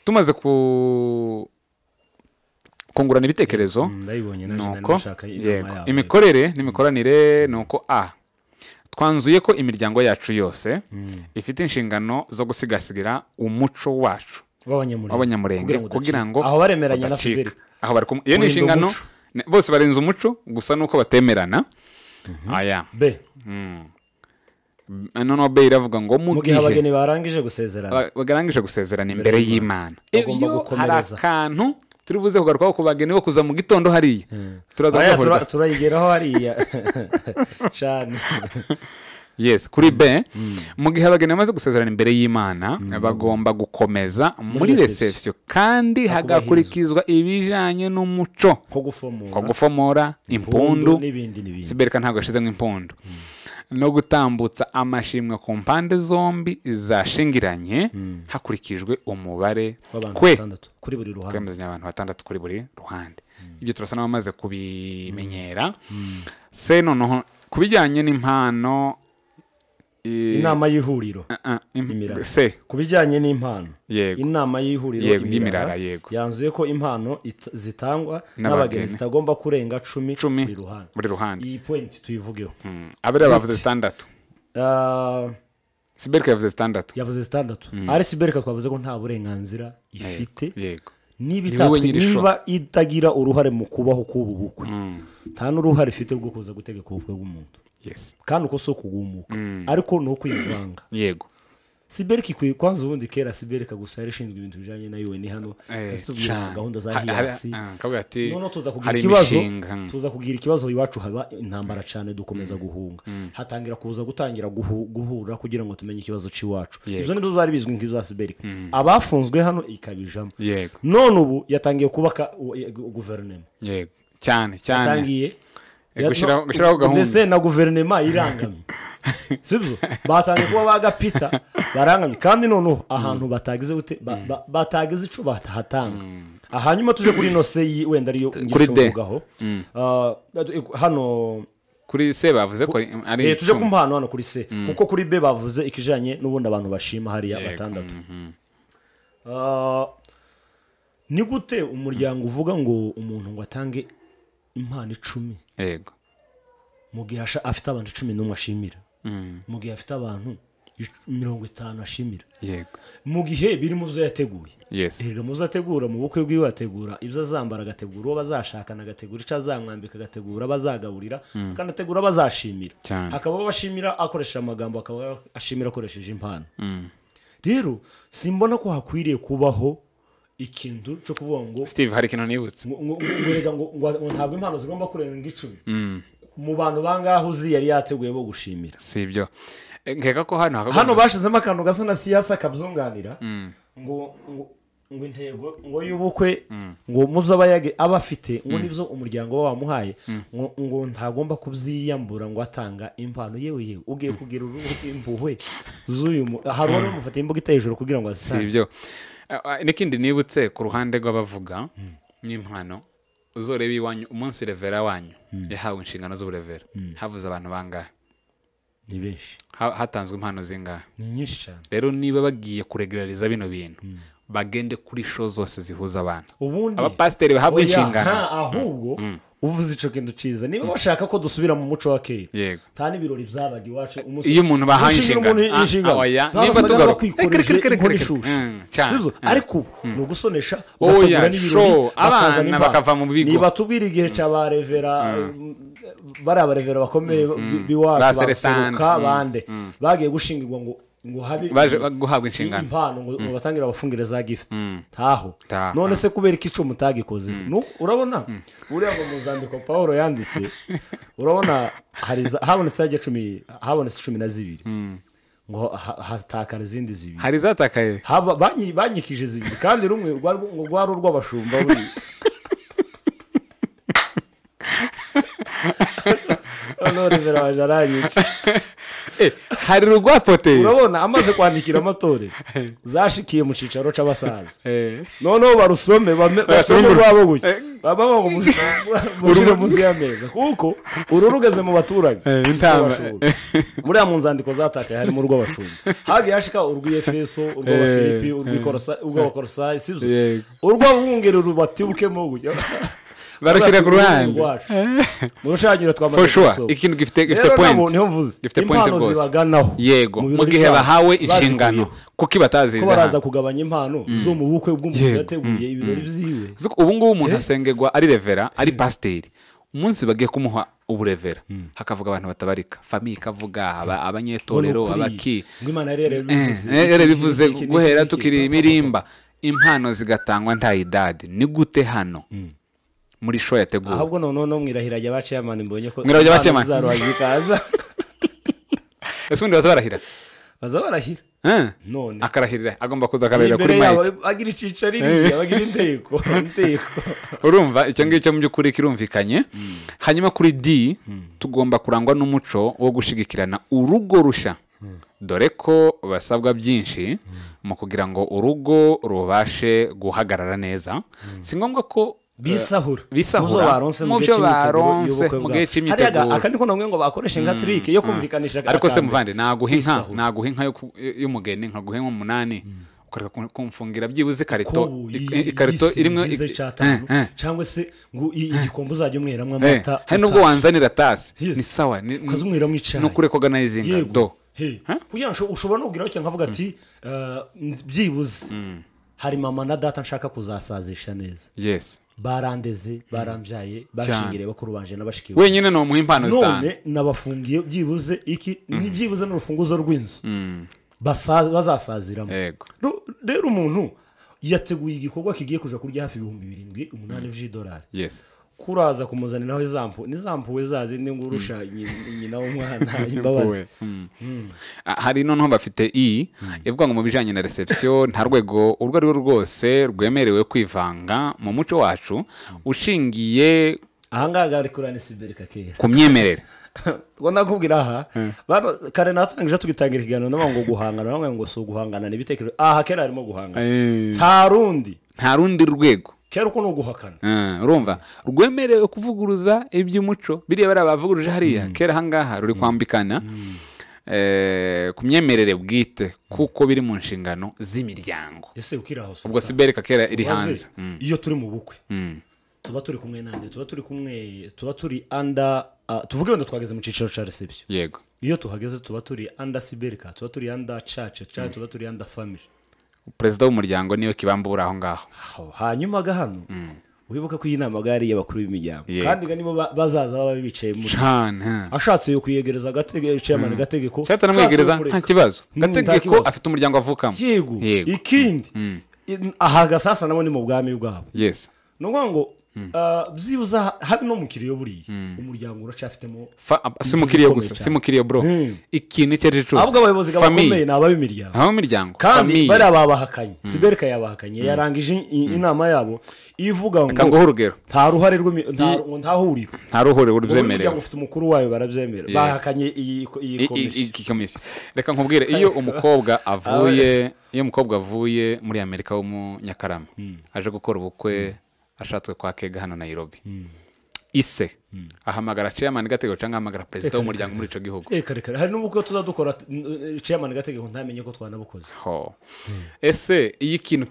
tumaze ku kungurana ibitekerezo mm, nuko imikorere n'imikoranire nuko a twanzuye ko imiryango yacu yose mm. ifite inshingano zo gusigasira umuco wacu w'abanyamurenge kugira ngo aho baremeranye na udacika aho bari kumwe iyo ni inshingano bose barenze umuco gusa nuko batemerana mhm. aya hmm. noneho be iravuga ngo mu gihe abageni barangije gusezerana barangije gusezerana imbere y'imana iyo hari akantu turi buze kugarukaho ku bageni bo kuza mu gitondo hariya hmm. turayigeraho hariya cyane [LAUGHS] yes kuri be hmm. mu gihe abageni bamaze gusezerana imbere y'imana hmm. bagomba gukomeza muri resebusiyo kandi hagakurikizwa ibijyanye n'umuco nko gufomora impundu sibereka ntabwo yashyizemo impundu no gutambutsa amashimwe ku mpande zombi zashingiranye hmm. hakurikijwe umubare kwe kuri buri ruhande abantu batandatu kuri buri ruhande hmm. ibyo turasa n'abamaze kubimenyera hmm. se noneho ku bijyanye n'impano Eh, inama y'ihuriro eh, eh, se ku bijyanye n'impano inama y'ihuriro imirara yanzuye ko impano zitangwa n'abageni zitagomba kurenga cumi buri ruhande iyi pointi tuyivugeho hmm. abariya bavuze zitandatu ah, siberike yavuze zitandatu yavuze zitandatu hmm. ari siberike twavuze ko nta burenganzira ifite niba itagira uruhare mu kubaho k'ubu bukwe hmm. nta n'uruhare ifite rwo kuza gutegeka ubukwe bw'umuntu kandi uko si ukugumuka mm. ariko ni ukwivanga [CLEARS THROAT] yego siberi ikwiye kwanza ubundi kera siberi gusa yari ishinzwe ibintu bijyanye na yuweni hano ndetse eh, tubwira gahunda za hiyasi noneho tuza kugira ikibazo mm. tuza kugira ikibazo iwacu haba intambara cyane dukomeza mm. guhunga hatangira kuza gutangira guhura kugira ngo tumenye ikibazo cy'iwacu ibyo nibyo byari bizwi nk'iza siberi abafunzwe hano ikabijamo none ubu yatangiye kubaka e, guverinoma cyane cyane gushyiraho gahunda ndetse na guverinoma irangamye [LAUGHS] si batangiye kuba bagapita barangamye kandi noneho ahantu mm. batagize icyo bahatanga hanyuma tuje kuri ino wenda ariyo eh, ngicurugaho mm. ah, hano kuri se bavuze ko ari icumi eh, tuje kumva hano hano kuri se mm. kuko kuri be bavuze ikijyanye n'ubundi abantu bashima hariya batandatu mm-hmm. ah, ni gute umuryango uvuga ngo umuntu ngo atange impano icumi yego mu gihe afite abantu cumi n'umwe ashimira mm. mu gihe afite abantu mirongo itanu ashimira yego mu gihe biri mu byo yateguye yego mu byo ategura mu bukwe bwiwe ategura ibyo azambara agategura uwo bazashakana agategura icyo azamwambika agategura abazagaburira mm. akanategura abazashimira akaba abashimira akoresheje amagambo akaba ashimira akoresheje impano mm. rero simbona ko hakwiriye kubaho ikintu cyo kuvuga ngo steve hari ikintu nibutse ngo ntabwo impano zigomba kurenga icumi mm. mu bantu bangahe uzi yari yateguye bo gushimira si ibyo eh, nkeka ko hano hano bashizemo akantu gasa na siyasa kabyunganira mm. ngo ngo intego ngo y'ubukwe mm. ngo mubyo aba abafite ngo nibyo umuryango we wamuhaye ngo ntagomba kubyiyambura ngo atanga impano yewe yewe ugiye kugira uruhu rw'impuhwe z'uyu hari uwari umufatiye imbuga iteye hejuru kugira ngo azitange Uh, uh, n'ikindi nibutse ku ruhande rw'abavuga hmm. n'impano uzoreba iwanyu umunsi revera wanyu hmm. yahawe inshingano z'uburevera hmm. havuze abantu bangahe ni benshi hatanzwe impano zingahe ni nyinshi cyane rero niba bagiye kuregerariza bino bintu bagende kuri sho zose zihuza abantu abapasiteri bahabwa inshingano ahubwo uvuze icyo kintu ciza niba bashaka mm. ko dusubira mu muco wa kera nta n'ibirori byabaga iwacu iyo umuntu bahaye inshinga ah, ah, niba tugaruka eh, mm, mm. ariko ubu ni ugusonesha oh, batugura n'ibirori abana bakava mu bigo niba tubwira igihe cya ba revera eh, bariya barevera bakomeye b'iwacu baseruka bande bagiye gushingirwa ngo ngo habe guhabwa inshingano impano ngo mm. batangira abafungire za gifuti ntaho mm. none se kubera ko icyo mutagikoze mm. urabona buriya ngo muzandiko paul yanditse [LAUGHS] urabona habonetse hajya cumi habonetse cumi na zibiri ngo hatakara izindi zibiri hari izatakaye banyikije zibiri kandi rumwe ngo rwari urw'abashumba buriya [LAUGHS] none biraje arangije hari urwapoteye urabona amaze kwandikira amatore zashikiye mu cyicaro cy'abasaza noneho barusome basome urwabo gutya baba mushyira munsi y'ameza kuko uru rugeze mu baturage muri mu nzandiko zatakaye harimo urw'abacumbi hagiye hashika urw'efeso urw'abafilipi urw'abakorosayi si byo urw'abungeri rubatibukemo gutya barashyira ku ruhande murashanyura twamaze ikintu gifite gifite point gifite point rwose yego mu gihe bahawe inshingano kuko ibataziza ko baraza kugabanya impano mm. zo mu bukwe bw'umuntu yateguye ibirori mm, mm. byiwe ubu ngubu umuntu eh? asengerwa ari revera ari pasiteri umunsi bagiye kumuha uburevera hakavuga abantu batabarika famiye ikavuga abanyetorero abaki rero bivuze eh, eh, guhera tukiri imirimba impano zigatangwa nta idade ni gute hano muri show yateguwe ahubwo noneho no mwirahirajya ba ceyamani mbonye ko mwirahirajya ba ceyamani zizarwaye [LAUGHS] ese ubundi baza barahira baza barahira eh? none akarahirira agomba kuza akarahirira kuri mayike agira icyicaro iriya eh. bagira [LAUGHS] inteko urumva icyo ngicyo mu by'ukuri kirumvikanye hmm. hanyuma kuri di hmm. tugomba kurangwa n'umuco wo gushigikirana urugo rushya hmm. dore ko basabwa byinshi mu kugira ngo urugo rubashe guhagarara neza si ngombwa ko bisahura bisahura muvyo mu gihe akandi ngo bakoreshe nka mm. yo kumvikanisha mm. ariko se inka inka y'umugeni nkaguhe nk'umunani mm. ukareka kumfungira byibuze ikarito ikarito irimo eh, eh. cyangwa se ngo eh. igikombe uzajya umweramo amata hari nubwo wanzanira tasi ni sawa do kugira ngo ushobora no kugira ati byibuze hari mama na data nshaka kuzasazisha neza Yes barandeze barambyaye bashingiriye bakuru banje n'abashikiwe wenyine ni umuha impano zitanu none nabafungiye byibuze iki ni mm. byibuze n'urufunguzo rw'inzu mm. bazasaziramo rero umuntu yateguye igikorwa kigiye kujya kurya hafi ibihumbi birindwi umunani by'idolari mm. Yes. kuraza kumuzaniraho izampu n'izampuwe za zindi ngurusha hmm. nyina w'umwana [LAUGHS] imbabazi hmm. Hmm. hari noneho bafite i ivuga ngo mu bijyanye na reception nta rwego urwo ari rwo rwose rwemerewe kwivanga mu muco wacu ushingiye ahangaha ari kurana isiberi kakera ku myemerere [LAUGHS] ngo nakubwira aha kare natangije tugitangira ikiganiro n'abantu ngo guhangana n'abantu ngo si uguhangana n'ibitekerezo aha kera harimo guhangana eh. nta rundi nta rundi rwego cyari uko ni uguhakana ah, urumva rwemerewe kuvuguruza iby'umuco biriya bariya bavuguruje hariya hmm. kera ahangaha ruri hmm. kwambikana hmm. Eh, ku myemerere bwite kuko biri mu nshingano z'imiryango ubwo sibereka kera iri hanze iyo turi mu bukwe tuba turi kumwe n'andi tuba turi kumwe tuba turi anda ah, tuvuge wenda twageze mu cyiciro cya resebyo yego iyo tuhageze tuba turi anda siberika tuba turi anda cace cyangwa tuba turi anda famire perezida w'umuryango niwe kibamba uri aho ngaho hanyuma gahano hmm. wibuka ko iyi nama ari iy'abakuru b'imiryango kandi nibo bazaza baba bicaye bicayemo ashatse yo kuyegereza chairman hmm. gategeko cyahita anamwegereza nta kibazo gategeko afite umuryango avukamo yego ikindi hmm. aha gasasa nabo ni mu bwami bwabo ni ukuvuga ngo Hmm. Ah, byibuza habe no mu kiriyo buriya hmm. umuryango uracyafitemo ah, si mukiriya gusa si mukiriya bro hmm. ikintu icyo ari cyo cyose ahubwo abayobozi gakomeye ni ab'imiryango ab'imiryango kandi bariya babahakanye si bereka yabahakanye yarangije inama yabo ivuga ngo akanguhe urugero nta ruhare rwo nta huriro nta ruhare rubyemerewe umuryango ufite umukuru wayo barabyemera bahakanye iyi komisiyo reka nkubwire iyo [LAUGHS] umukobwa avuye iyo umukobwa avuye muri amerika w'umunyakarama aje gukora ubukwe ashatse kega hano nayirobi hmm. ise hmm. ahamagara ceyamani gategeko cyangwa ahamagara perezida w'umuryango muri icyo gihugu eh, hari n'ubwo tuzadukora eh, ceyamani gategeko ntamenye ko twanabukoze ese iyi kintu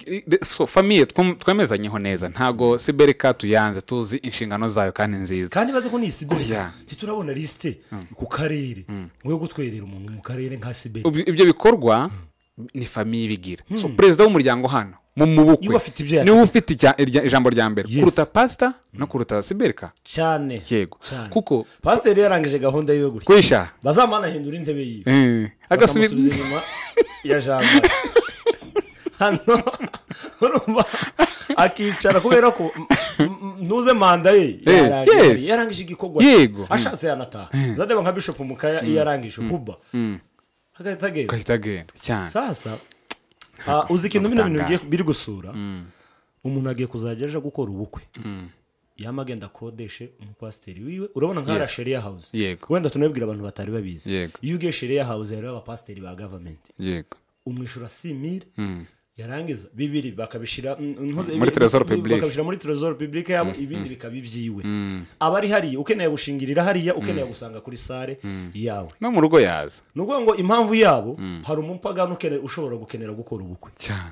famiye twemezanyeho neza ntago siberika tuyanze tuzi inshingano zayo kandi nziza kandi baze ko ni siberika oh, turabona lisite hmm. ku karere mu rwego twerera umuntu mu karere nka siberika ibyo bikorwa ni famiye ibigira perezida w'umuryango hano mu mubukwe niwe ufite ijambo rya mbere kuruta pasita no kuruta siberika cyane yego kuko yari yarangije gahunda yiwe gutya kwisha bazamanahindura intebe yiwe eh. agasubiza inyuma ya jambo [LAUGHS] hano urumva akicara kubera ko ntuze manda ye eh, yarangije igikorwa yego mm. ashatse yanataha eh. zadeba nka bishopu mukaya iyo mm. arangije kuba mm. agahita agenda cyane sasa uzi ikintu bino bintu biri gusura mm. umuntu agiye kuzajya aje gukora ubukwe mm. yaba agenda akodeshe umupasiteri wiwe urabona nk'ahari sheriya hawuze wenda tunabwira abantu batari babizi iyo ugiye sheriya hawuze hariho abapasiteri ba gavamenti yego umwishyura simire mm. yarangiza bibiri bakabishyira muri terezoro pibulike bakabishyira muri terezoro pibulike yabo mm. ibindi bikaba ibyiwe mm. aba ari hariya ukeneye gushingirira hariya mm. ukeneye gusanga kuri sare yawe no mu rugo yaza ni ukuvuga ngo impamvu yabo hari umupagani ushobora gukenera gukora ubukwe cyane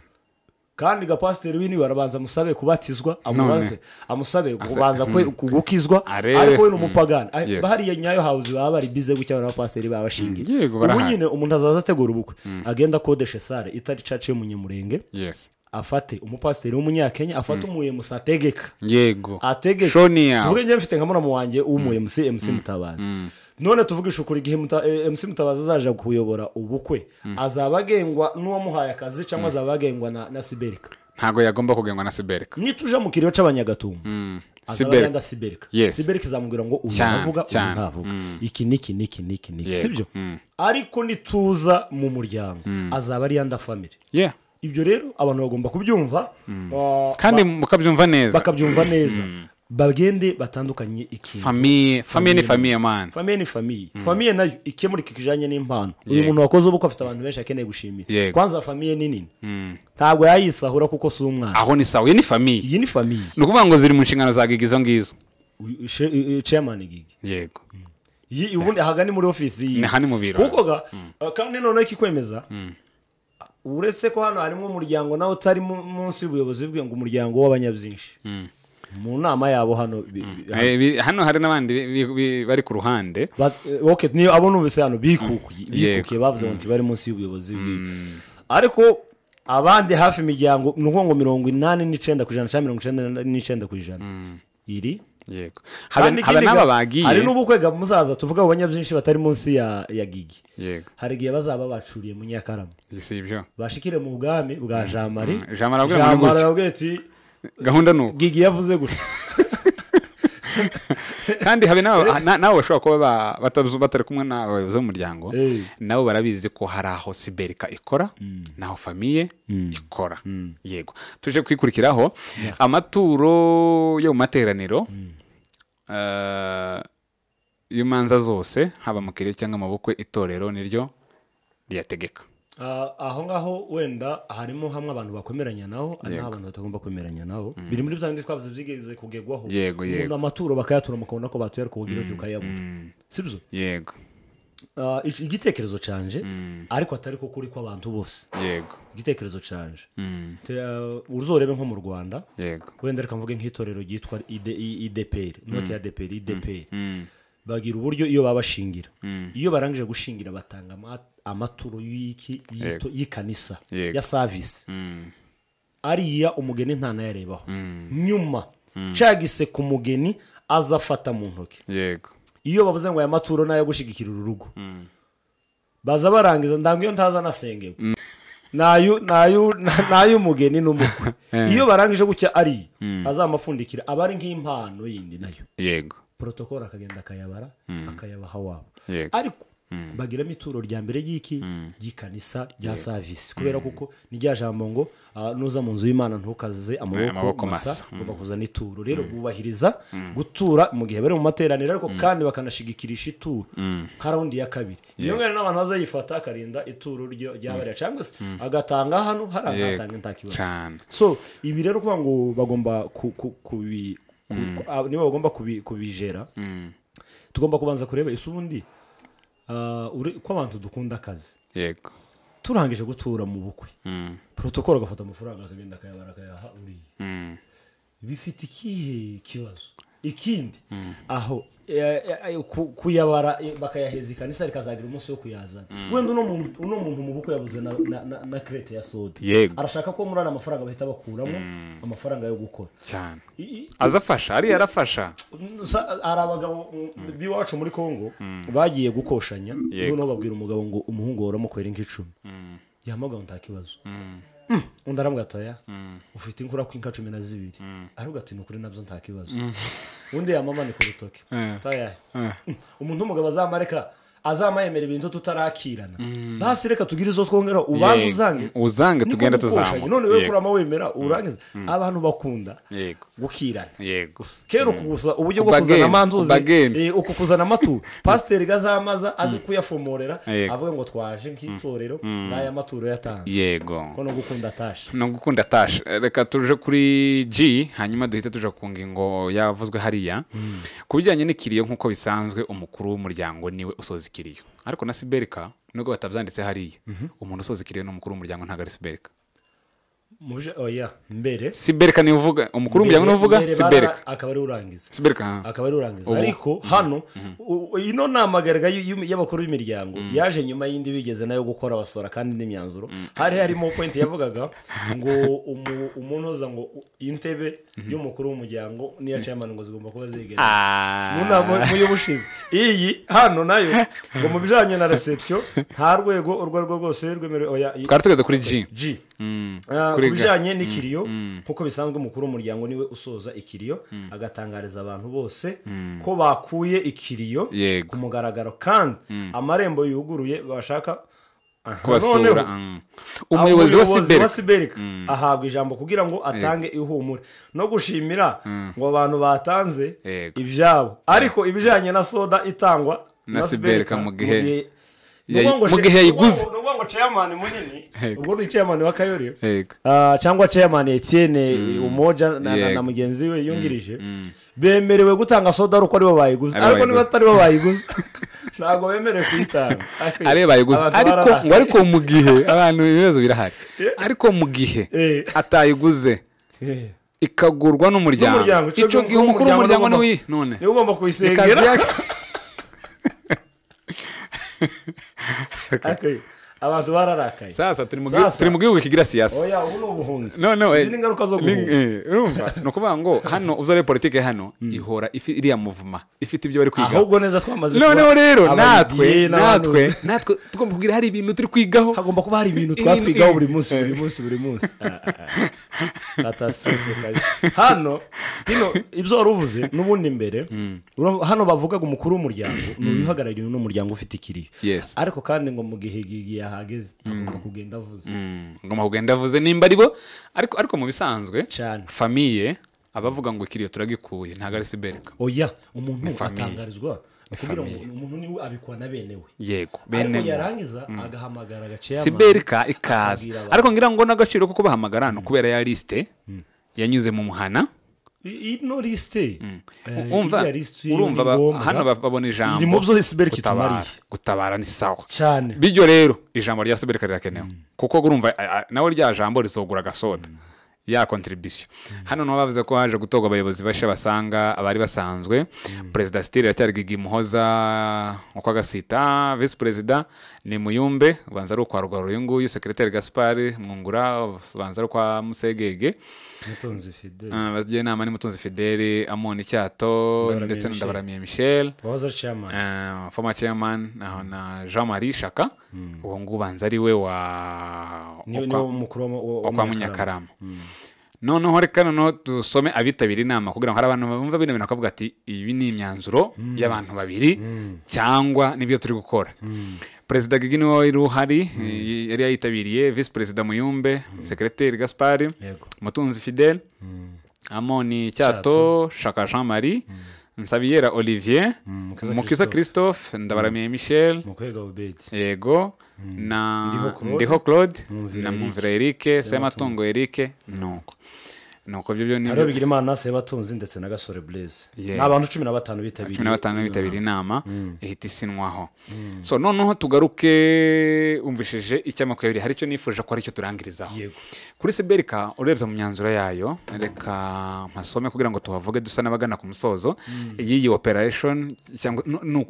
kandi gapasiteri w'iniwe arabanza amusabe kubatizwa amubaze amusabe kubanza gukizwa hmm. ariko we ni hmm. umupagani hariya nyayo hawuzi baba bari bize gutya abapasiteri babashingiye hmm. ubu nyine umuntu azaza ategura ubukwe agenda akodeshe sare itari cace y'umunyamurenge afate umupasiteri w'umunyakenya afate umuye ategeka yego ategeka tuvuge njyewe mfite nka muramu wanjye w'umuyemusi emusi mutabazi none tuvugisha ukuri igihe eh, eh, mc mutabazi azaje kuyobora ubukwe hmm. azaba agengwa n'uwamuhaye akazi cyangwa hmm. azaba agengwa na siberika ntabwo yagomba kugengwa na siberika nituje mu kiriyo cy'abanyagatumba hmm. siberika siberika siberika izamubwira ngo uyu ntavuga uyu ntavuga iki n'iki n'iki n'iki n'iki si ariko nituza mu muryango azaba ari yanda famire ibyo rero abantu bagomba kubyumva ah, kandi mukabyumva neza bakabyumva neza bagende batandukanye ikintu famiye famiye ni famiye mani famiye ni famiye famiye mm. nayo ikemurika kijyanye n'impano uyu muntu wakoze ubukwe afite abantu benshi akeneye gushimira kwanza famiye ni nini mm. ntabwo yayisahura kuko si umwana aho ni sawa iyi ni famiye iyi ni famiye ni ukuvuga ngo ziri mu nshingano za gigi izo ngizo ceyamani gigi yego mm. ubundi aha ni muri ofisi ni aha ni mu biro kuko uh, kandi noneho ikikwemeza uretse ko hano harimo umuryango nawe utari munsi y'ubuyobozi bwe ngo umuryango w'abanyabyinshi mu nama yabo hano eh, hano hari n'abandi bari ku ruhande eh, niyo abo numvise hano bikukiye mm. bavuze ngo mm. bari munsi y'ubuyobozi mm. ariko abandi hafi imiryango ni ukuvuga ngo mirongo inani n'icyenda ku ijana cyangwa mirongo icyenda n'icyenda ku ijana iri yego haba n'aba bagiye hari n'ubukwega muzaza tuvuga abanya byinshi batari munsi ya ya gigi yego hari igihe bazaba bacuriye mu nyakarama si ibyo bashikire mu bwami bwa jamari jamari arabwira ati gahunda ni uko gigi yavuze gusa kandi habe nawe bashobora eh? kuba batari kumwe n'abayobozi b'umuryango eh. nabo barabizi ko hari aho siberika ikora hmm. n'aho famiye hmm. ikora hmm. yego tuje kwikurikiraho amaturo yo mu materaniro eh, y'imanza zose haba mu kirere cyangwa mu bukwe itorero niryo riyategeka Ah, aho ngaho wenda harimo hamwe abantu bakwemeranya nabo ari n'abantu batagomba kwemeranya nabo mm. biri muri bya bindi twavuze byigeze kugerwaho yego yego amaturo bakayatura mukabona ko batuyarika ubugira mm, byo ukayabura mm. si byo yego ah, igitekerezo cyanje ariko atari ko kuri kw'abantu bose yego igitekerezo cyanje uh, uzorebe nko mu rwanda yego wenda reka mvuge nk'itorero ryitwa ideperi e noti ya deperi ideperi bagira uburyo iyo babashingira hmm. iyo barangije gushingira batanga amaturo y'ikanisa ya savisi hmm. ariya umugeni ntanayarebaho hmm. nyuma cagise ku mugeni aza mu ntoki iyo bavuze ngo aya maturo nayo gushyigikira uru rugo baza barangiza ntabwo iyo ntaza nasengewe nayo umugeni n'umukwe [LAUGHS] eh. iyo barangije gutya ariya azamapfundikira aba ari nk'impano yindi nayo yego porotokoro akagenda akayabara hmm. akayabaha wabo ariko hmm. bagiramo ituro rya mbere y'iki hmm. ry'ikanisa rya savisi kubera kuko ni rya jambo ngo ah, nuza mu nzu y'imana ntukaze amaboko eh, masa ugomba kuzana ituro rero bubahiriza gutura mu gihe bari mu materaniro ariko kandi bakanashigikirisha ituro nka raundi ya kabiri iyo rero n'abantu bazayifata akarinda ituro ry'abariya cyangwa se agatanga hano hari agatanga intakibare so ibi rero kuvuga ngo bagomba Mm. Ah, niba bagomba kubijera mm. tugomba kubanza kureba ese ubundi ah, ko abantu dukunda akazi yego turangije gutura mu bukwe mm. porotokoro agafata amafaranga akagenda akayaha uriya bifite ikihe kibazo ikindi hmm. aho e, e, e, kuyabara bakayaheza ikanisa rikazagira umunsi wo kuyazana hmm. wenda uno muntu mu bukwe yabuze na kerete ya soda arashaka ko muri ariya mafaranga bahita bakuramo hmm. amafaranga yo gukora cyane azafasha ariya arafasha hari abagabo b'iwacu muri congo bagiye gukoshanya noneho babwira umugabo ngo umuhungu wawe uramukorera icumi yahamagawe nta kibazo Mm. undi aramwatoya mm. ufite inkura kw'inka cumi na zibiri mm. arubwo ati ni ukuri nabyo nta kibazo undi yamamanika urutoki [LAUGHS] eh. eh. umuntu w'umugabo azamareka azamayemera ibintu tutarakirana mm. basi reka tugire izo twongera ubanza uzange uzange tugenda tuzamuka none we kurama wemera mm. urangiza mm. abantu bakunda gukirana kera ukugusa uburyo bwo kuzana amanzuzi eh, uku kuzana amatu [LAUGHS] pasiteri gazamaza azi kuyafomorera avuga ngo twaje nk'itorero n'aya maturo yatanze yego ko no gukunda atashe no gukunda atashe eh, reka tuje kuri g hanyuma duhita tujya ku ngingo yavuzwe hariya ku bijyanye n'ikiriyo nk'uko bisanzwe umukuru w'umuryango niwe usoza ikiriyo ariko na siberika nubwo batabyanditse hariya mhm. umuntu usoza ikiriyo ni umukuru w'umuryango ntabwo ari siberika muje oya mbere sibereka niyo uvuga umukuru w'umuryango niyo uvuga sibereka akaba ariwe urangiza sibereka akaba ariwe urangiza ariko hano mhm. ino nama y'abakuru b'imiryango mhm. yaje nyuma y'indi bigeze nayo gukora abasora kandi n'imyanzuro mhm. hari harimo pointi yavugaga ngo umunoza ngo intebe y'umukuru w'umuryango n'iya ceyamani ngo zigomba kuba zegeranye ah. mu nama y'ubushize iyi hano nayo ngo mu bijyanye na reception nta rwego urwo ari rwo rwose rwemerewe oya twari tugeze kuri g Mm. Ah, ku bijyanye n'ikiriyo mm. Mm. nk'uko bisanzwe umukuru w'umuryango niwe usoza ikiriyo agatangariza abantu bose ko bakuye ikiriyo ku mugaragaro kandi amarembo yuguruye bashaka kubasura umuyobozi wa siberika ahabwa ijambo kugira ngo atange ihumure no gushimira ngo abantu batanze ibyabo ariko ibijyanye na soda itangwa na siberika mu gihe mu gihe yayiguze ni ukuvuga ngo ceyamani munini ubwo ni ceyamani wa ah, cyangwa ceyamani etiyene mm. umoja na mugenzi we yungirije mm. Mm. bemerewe gutanga soda ari uko aribo bayiguze ariko niba atari bo bayiguze [LAUGHS] ntabwo bemerewe kuyitanga [LAUGHS] ariyo bayiguze ariko ngo ariko mu gihe abantu ibibazo birahari eh. ariko mu gihe eh. atayiguze eh. ikagurwa n'umuryango icyo gihe umukuru w'umuryango niwe none niwe ugomba kuyisengera [LAUGHS] [LAUGHS] 还可以。abantu bararakaye sasa turi mu gihugu kigira siyasa oya ubu ni ubuhunzi noneho izi ni ingaruka zo guhunga eh, [LAUGHS] ni ukuvuga ngo hano uzarebe politiki hano mm. ihora iriya muvuma ifite ibyo bari kwiga ahubwo neza twamaze noneho rero natwe natwe natwe tugomba kubwira hari ibintu turi kwigaho hagomba kuba hari ibintu twatwigaho buri eh. eh. munsi buri munsi buri [LAUGHS] ah, ah, ah. munsi hano hino ibyo wari uvuze n'ubundi mbere mm. hano bavugaga umukuru w'umuryango [CLEARS THROAT] ni uyu uhagarariwe n'umuryango ufite ikiriyo ariko kandi ngo mu gihe gihe ahageze agomba mm. kugenda avuze agomba mm. kugenda avuze nimba ari ariko ariko mu bisanzwe famiye abavuga ngo ikiriyo turagikuye ntabwo ari sibereka oya umuntu atangarizwa umuntu niwe abikora na bene we yego bene we yarangiza mm. agahamagara agace y'abantu sibereka ariko ngira ngo n'agaciro ko kubahamagara hano kubera ya lisite yanyuze mu muhana ino mm. eh, lisite urumva hano babona ijambo mu byo siberi kitumariye gutabara ni sawa cyane bityo rero ijambo rya siberi rirakenewe mm. kuko urumva nawe rya jambo risogura agasoda mm. ya kontribisiyo hano nabo bavuze ko haje gutorwa abayobozi bashya basanga abari basanzwe perezida sitire iracyari gigi muhoza uko agasita visi perezida ni muyumbe ubanza ari ukwa rugaro uyu nguyu sekiriteri gaspari mwungura ubanza ari ukwa musegege mutunzi fideli abagira ah, inama ni mutunzi fidele amoni icyato ndetse na ndabaramiye michel wahoze ari ah, former chairman ceyamani ah, na jean marie shaka hmm. uwo nguwo ubanza ari we wa wa kwa munyakarama hmm. noneho reka noneho dusome abitabira inama kugira ngo hari abantu bumva bino bintu bakavuga ati ibi ni imyanzuro mm. y'abantu babiri mm. cyangwa n'ibyo turi gukora mm perezida gigi wari mm. eh, yari yayitabiriye visi perezida muyumbe mm. sekireteri gaspari mutunzi fidele mm. amoni cyato shaka jean marie nsabiyera olivier mukiza christophe ndabaramiye michel yego na ndiho claude na mumvira erike sematungo erike nuko nuko ibyo ni rero bigira imana sebatunzi ndetse na gasore burize ni abantu cumi na batanu bitabiriye cumi na batanu bitabiriye inama ihita isinwaho so noneho tugaruke wumvishije icyo hari icyo nifuje ko ari aricyo turangirizaho kuri siberika urebye mu myanzuro yayo reka mpasome kugira ngo tuhavuge dusa n'abagana ku musozo y'iyi cyangwa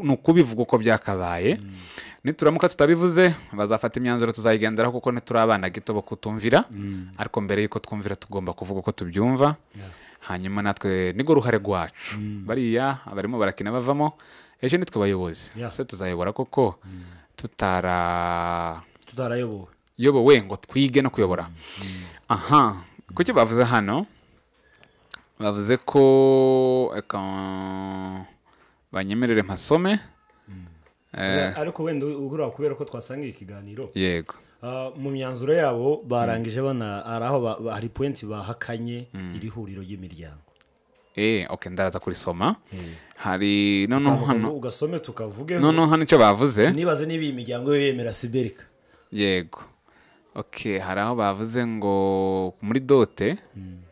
ni ukubivuga uko byakabaye nituramuka tutabivuze bazafata imyanzuro tuzayigenderaho kuko ntiturabana gito bo kutumvira mm. ariko mbere y'uko twumvira tugomba kuvuga uko tubyumva hanyuma natwe nibwo uruhare rwacu mm. bariya barimo barakina bavamo ejo nitwe bayobozi se tuzayobora koko mm. tutara tutarayobowe ngo twige no kuyobora aha kuki bavuze hano bavuze ko banyemerere masome. Eh. ariko wenda ugura kubera ko twasangiye ikiganiro yego ah, mu myanzuro yabo barangije bana hari aho hari puwenti bahakanye hmm. iri huriro ry'imiryango eee eh, oke ndaraza kurisoma hmm. hari noneho hano ugasome tukavuge noneho hano icyo bavuze nibaze niba iyi miryango yo yemera siberika yego oke hari aho bavuze ngo muri dote hmm.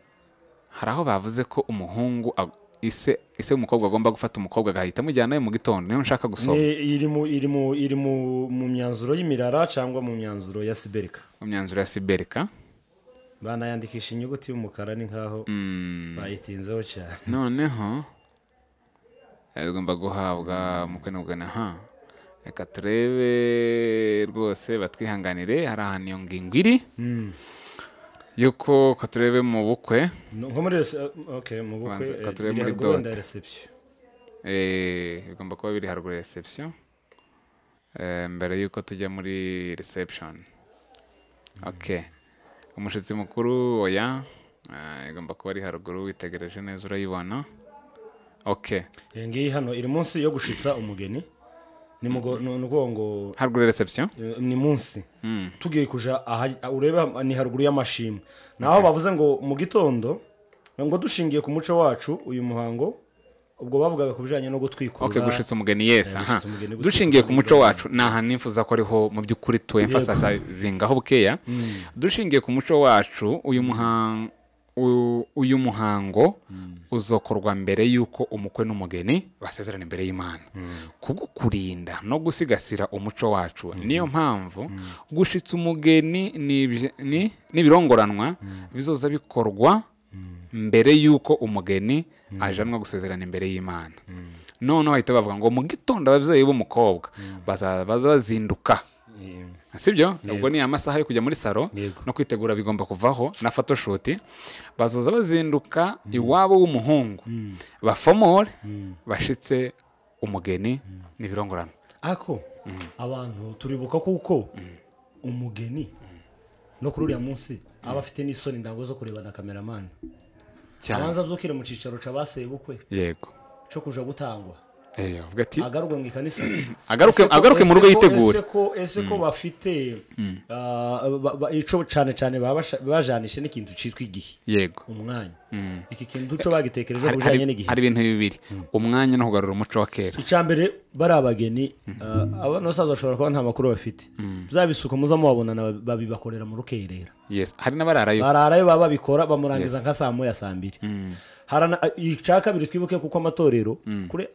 hari aho bavuze ko umuhungu ise ese umukobwa agomba gufata umukobwa agahita amujyana mu gitondo niyo nshaka gusoma iri mu myanzuro y'imirara cyangwa mu myanzuro ya siberika mu myanzuro ya siberika banayandikisha inyuguti y'umukara ni nkaho hmm. bayitinzeho cyane noneho agomba eh, guhabwa mukanabugana ha reka turebe rwose batwihanganire hari ahantu iyo ngingo iri hmm. yuko katurebe mu bukwe nko muri eh, mu bukwe eh, biri haruguru wenda reception bigomba eh, kuba biri haruguru reception mbere yuko tujya muri reception mm-hmm. ok umushyitsi mukuru oya igomba kuba ari haruguru witegereje neza urayibona ok iyi ngiyi hano iri munsi yo gushitsa umugeni ni ukuvuga ngo eh, hmm. haruguru ya reception ni munsi tugiye kujya aha ureba ni haruguru y'amashima naho bavuze ngo mu gitondo ngo dushingiye ku muco wacu uyu muhango ubwo bavugaga ku bijyanye no gutwikura ok gushitse umugeni yesi eh, aha dushingiye ku muco wacu ni ahantu nifuza ko ariho mu by'ukuri tuwemfasasazingaho bukeya hmm. dushingiye ku muco wacu uyu muhango uyu muhango mm. uzokorwa mbere y'uko umukwe n'umugeni basezerana imbere y'imana mm. kubwo no gusigasira umuco wacu mm. niyo mpamvu gushyitsa umugeni n'ibirongoranwa bizoza bikorwa mbere y'uko umugeni ajanwa gusezerana imbere y'imana noneho bahita bavuga ngo mu gitondo ababyeyi b'umukobwa bazazinduka sibyo ubwo ni amasaha yo kujya muri salo no kwitegura bigomba kuvaho na photoshoot bazoza bazinduka mm. iwabo w'umuhungu mm. bafomore mm. bashitse umugeni n'ibirongorano ako abantu turibuka kuko umugeni no kuri uriya munsi aba afite n'isoni ntabwo zo kureba na kameramani abanza abyukire mu cyicaro cya basebukwe yego cyo kujya gutangwa Eh, agaruke mu ikanisa [CLEARS THROAT] agaruke mu rugo yitegure ese ko mm. bafite mm. ah, icyo cyane cyane bajanisha n'ikintu cyitwa igihe yego umwanya mm. iki kintu cyo bagitekerejeho bijyanye n'igihe hari ibintu bibiri umwanya no kugarura umuco wa kera icya mbere bari abageni ah, abana bashobora kuba nta makuru bafite bya muzamu wabonana babibakorera mu rukerera hari n'abararayo bararayo baba babikora bamurangiza nka saa moya saa mbiri icya kabiri twibuke kuko amatorero kure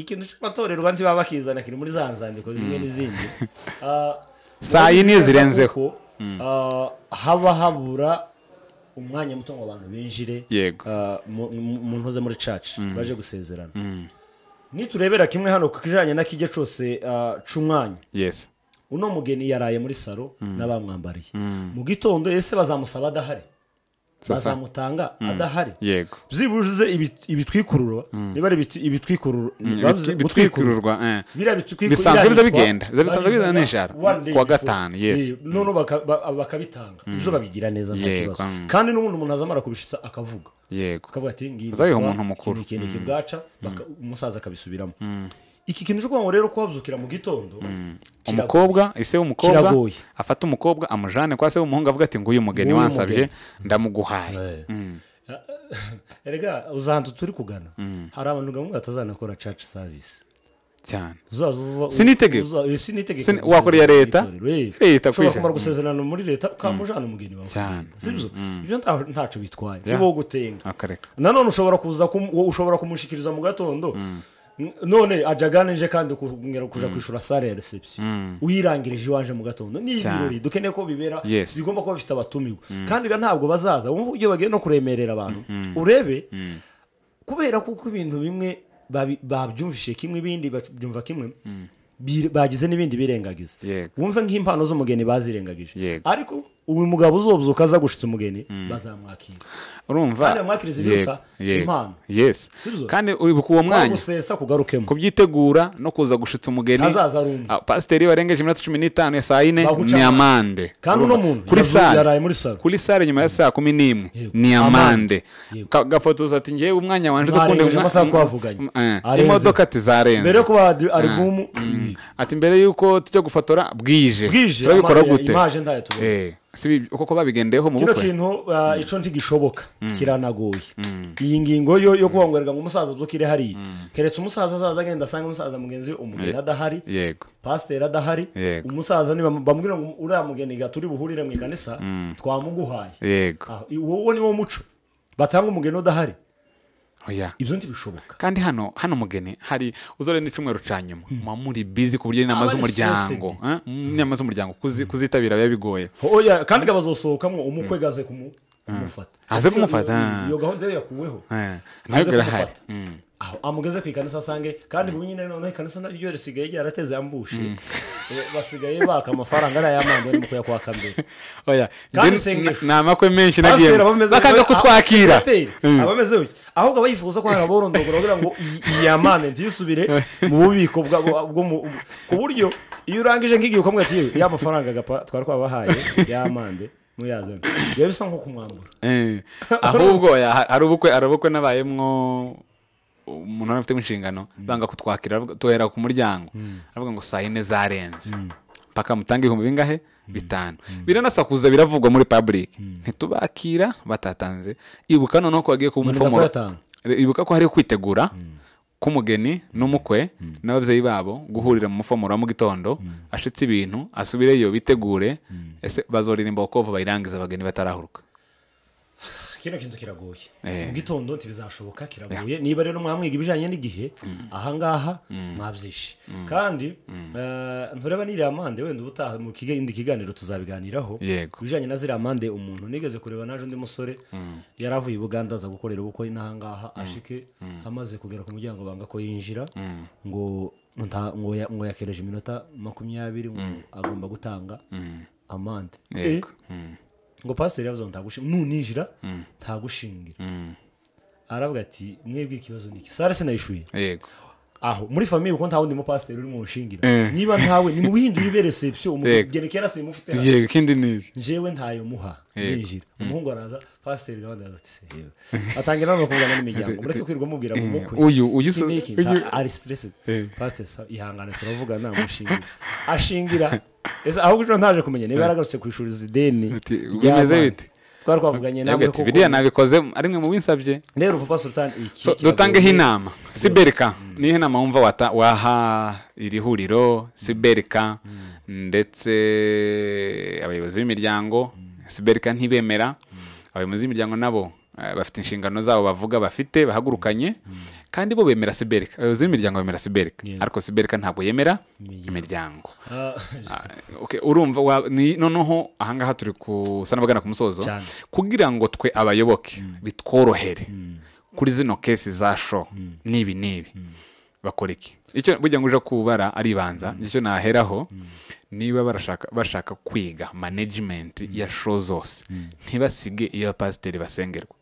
ikintu cy'amatorero banzi baba bakizana kiri muri za nzandiko zimwe mm. n'izindi [LAUGHS] ah, saa yini zirenzeho mm. ah, haba habura umwanya muto ngo abantu binjire ah, mu ntuze muri caci mm. baje gusezerana niturebera kimwe hano ku kijyanye na kijya cyose cy'umwanya uno mugeni yaraye muri saro n'abamwambariye mu gitondo ese bazamusaba adahari bazamutanga mm. adahari yego byibuze ibitwikururwa mm. niba ari mm, ibitwikururwa eh. bitwikururwa bisanzwe biza bigenda bisanzwe biza nijoro kuwa gatanu noneho bakabitanga ibyo babigira neza nta kibazo kandi n'ubundi umuntu azamara kubishitsa akavuga yego akavuga ati ngiyi umuntu mukuru ikintu bwaca umusaza akabisubiramo iki kintu cyo rero kwabuzukira mu gitondo mm. umukobwa ese w'umukobwa afata umukobwa amujane kwa se w'umuhungu avuga ati nguyu umugeni wansabye ndamuguhaye eh. mm. [LAUGHS] erega uzantu turi kugana mm. hari abantu bamwe batazanakora caci savisi cyane siniteguye siniteguye wakora iya leta eh. leta ushobora kumara gusezerana muri leta ukamujana umugeni wawe cyane sibyo ibyo ntacu bitwaye niba wowe gutenga nanone ushobora kuza ushobora kumushikiriza mu gatondo none ajaganije kandi ukongera kujya mm. kwishyura sale ya reception mm. uyirangirije iwaje mu gatondo ni ibirori dukeneye ko bibera bigomba kuba bifite abatumiwe mm. kandi ntabwo bazaza wumva uburyo bagiye no kuremerera abantu urebe kubera kuko ibintu bimwe babyumvishije kimwe ibindi babyumva kimwe bagize n'ibindi birengagiza wumve nk'impano z'umugeni bazirengagije ariko uyu mugabo uzobuzuka aza gushyitsa umugeni hmm. bazamwakira urumva kandi bamwakiriza uwo mwanya kubyitegura no kuza gushyitsa umugeni ah, pasiteri warengeje iminota cumi n'itanu ya saa yine ni amande kuri sare kuri sare nyuma ya hmm. saa kumi n'imwe ni amande gafotoza ati ngewe umwanya wanjye uzakunde mm, mm, eh. imodoka ati zarenze mbere yo kuba aribumu mm, ati mbere yuko tujya gufotora bwije turabikora gute koko babigendeyeho mu bukwe kino kintu uh, hmm. icyo ntigishoboka hmm. kiranagoye hmm. iyi ngingo yo yo kubangurira ngo umusaza dukire hariya keretse umusaza azaza agenda asanga umusaza mugenzi we umugeni adahari pasiteri adahari umusaza bamubwira ngo uriya mugeni turi buhurire mu ikanisa twamuguhaye ah, wowe niwo muco batanga umugeni udahari oya oh, ibyo ntibishoboka kandi hano hano mugeni hari uzore n'icyumweru cya nyuma muba hmm. muri bizi ku buryo inama z'umuryango eh? hmm. inama z'umuryango kuzitabira biba bigoye oya oh, kandi bazosohokamo umukwe gaze hmm. kumufata aze kumufata iyo gahunda yakuweho eh. nayo irahari aho amugaze ah, ku ikanisa asange kandi mm. ubu nyine noneho ikanisa naryo risigaye ryarateze yambushe mm. eh, basigaye baka amafaranga ari ayamanza barimo kuyakwaka mbere [LAUGHS] kandi isengesho ni amakwe menshi nagiye bakanga kutwakira abameze ah, mm. gutya ahubwo abayifuza ko hari aborondogora kugira ngo iyi yamane ntiyisubire [LAUGHS] mu bubiko ku buryo iyo urangije nk'igihe ukamwe ati ya mafaranga agapa twari twabahaye yamande muyazane biba bisa nko kumwambura eh. [LAUGHS] ahubwo hari ubukwe nabayemwo umuntu wari ufite inshingano mm. banga kutwakira tuhera ku muryango mm. aravuga ngo saa yine zarenze mpaka mm. mutange ibihumbi bingahe bitanu biranasakuza biravugwa muri paburike ntitubakira batatanze ibuka noneho ko bagiye kuba umufomo ibuka ko hari kwitegura k'umugeni n'umukwe n'ababyeyi babo guhurira mu mufomoro wa mu gitondo ashitse ibintu asubireyo bitegure ese bazoririmba bakova bayirangiza abageni batarahuruka kino kintu kiragoye eh. mu gitondo ntibizashoboka kiragoye niba rero mwamwiga ibijyanye n'igihe mm. ahangaha mm. mwabyishe mm. kandi eh, ntureba n'iriya mande wenda ubutaha mu kindi kiganiro tuzabiganiraho ibijyanye na ziriya mande umuntu nigeze kureba naje undi musore yari avuye i buganda aza gukorera ubukwe n'ahangaha ashike amaze kugera ku muryango banga ko yinjira ngo ngo yakereje iminota makumyabiri agomba gutanga amande ngo pasiteri yavuze ngo ntagushingira nuninjira mm. ntagushingira mm. aravuga ati mwebwe ikibazo ni iki sare sinayishuye yego aho muri famiye kuko nta mupasiteri uri mu eh. niba ntawe ni mu ibe reception umugeni kera se mufite yego kindi nizi njyewe ntayo muha ninjira mm. umuhungu araza pasiteri gahunda yaza ati se atangira no kuvugana n'imiryango mureke eh. kwirirwa mubwira eh. mu bukwe uyu uyu so ari stress pasiteri ihangane turavugana mushingira ashingira [LAUGHS] ahubwo ejo ntaje kumenya niba yaragarutse ku ishuri zideni bimeze twari twavuganye namwe kuko biriya nabikoze ari mwe mubinsabye rero papa sultani iki dutangeho inama siberika mm. niyo nama wumva waha iri huriro siberika mm. ndetse abayobozi b'imiryango mm. siberika ntibemera abayobozi b'imiryango nabo Eh, bafite inshingano zabo bavuga bafite bahagurukanye kandi bo bemera siberika abayobozi eh, b'imiryango bemera siberika ariko siberika ntabwo yemera imiryango ah. Ah, urumva noneho ahangaha turi gusa n'abagana ku musozo kugira ngo twe abayoboke mm. bitworohere mm. kuri zino kesi za sho mm. n'ibi n'ibi bakora iki burya ngo uje kubara aribanza ibanza nicyo naheraho niba bashaka kwiga manajimenti ya sho zose ntibasige iyo pasiteri basengerwa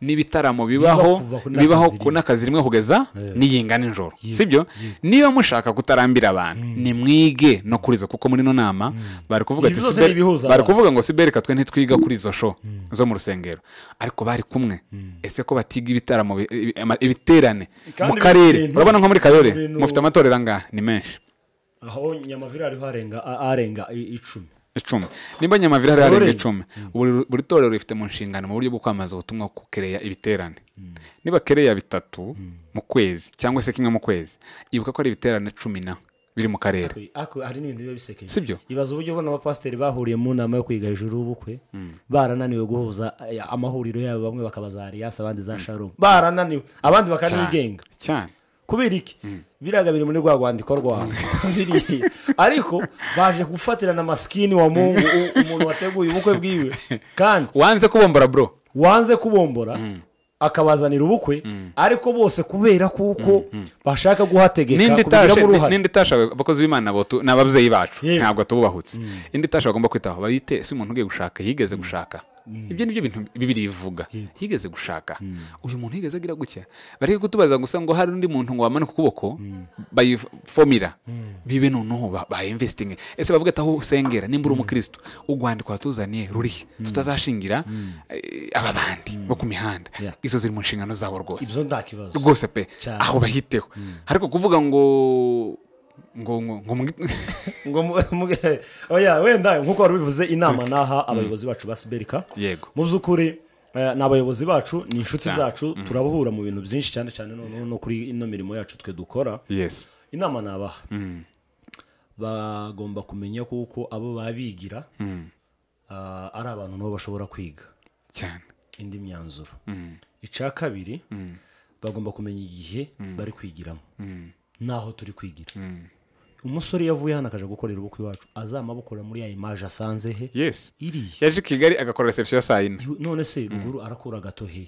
ni ibitaramo bibaho bibaho n'akazi rimwe kugeza eh. n'iyinga nijoro sibyo niba mushaka kutarambira abantu mm. nimwige no kuri izo kuko muri ino nama mm. bari kuvuga ati bari kuvuga ngo Siberika twe ntitwiga kuri izo sho mm. zo mu rusengero ariko bari kumwe ese ko batiga ibitaramo ibiterane mu karere urabona nko muri kayore mufite amatorero angahe ni menshi aho nyamavira hariho arenga icumi icumi nimba nyamavira hari arenga icumi mm. buri torero rifite mu nshingano mu buryo bwo kwamamaza ubutumwa ku kereya ibiterane mm. niba kereya bitatu mm. mu kwezi cyangwa se kimwe mu kwezi ibuka ko ari ibiterane cumi na biri mu karere hari n'ibindi biba bisekeje byo ibaza uburyo ubona abapasiteri bahuriye mu nama yo kwiga hejuru y'ubukwe barananiwe guhuza eh, amahuriro yabo bamwe bakabaza ariyasi abandi za sharumu barananiwe abandi bakanigenga cyane kubera iki mm. biriya biri muri rwa rwandiko rwawe ariko baje gufatira na amasikini wa mungu umuntu wateguye ubukwe bwiwe kandi wanze kubombora bro wanze kubombora mm. akabazanira ubukwe mm. ariko bose kubera kuko bashaka guhategeka kubigiramo uruhare n'indi tasha abakozi b'imana ni ababyeyi bacu ntabwo tububahutse indi tasha bagomba kwitaho bayite si umuntu ugiye gushaka yigeze gushaka Mm. ibyo ni byo bintu bibiri bivuga yigeze gushaka mm. uyu muntu yigeze agira gutya bari kutubaza gusa ngo hari undi muntu ngo wamanuke ukuboko mm. bayifomira bibe noneho bayimvesitinge ese bavuga ati aho usengera nimba uri umukirisitu urwandiko watuzaniye rurihe tutazashingira eh, aba bandi bo ku mihanda izo ziri mu nshingano zabo rwose rwose pe aho bahiteho ariko kuvuga ngo ngo oya [LAUGHS] oh wenda nkuko wari ubivuze inama naha mm. abayobozi bacu ba siberika yego mu by'ukuri eh, ni abayobozi bacu ni inshuti zacu mm. turabahura mu bintu byinshi cyane cyane no kuri ino mirimo yacu twe dukora inama nabaha mm. bagomba kumenya kuko abo babigira eh, ari abantu nabo bashobora kwiga cyane indi myanzuro icya kabiri bagomba kumenya igihe bari kwigiramo naho turi kwigira hmm. umusore yavuye hano akajya gukorera ubukwe iwacu azamabukora muri ya imaje asanze he iri yaje kigali agakora resebusiyo saa yine none se hmm. ruguru arakura agato he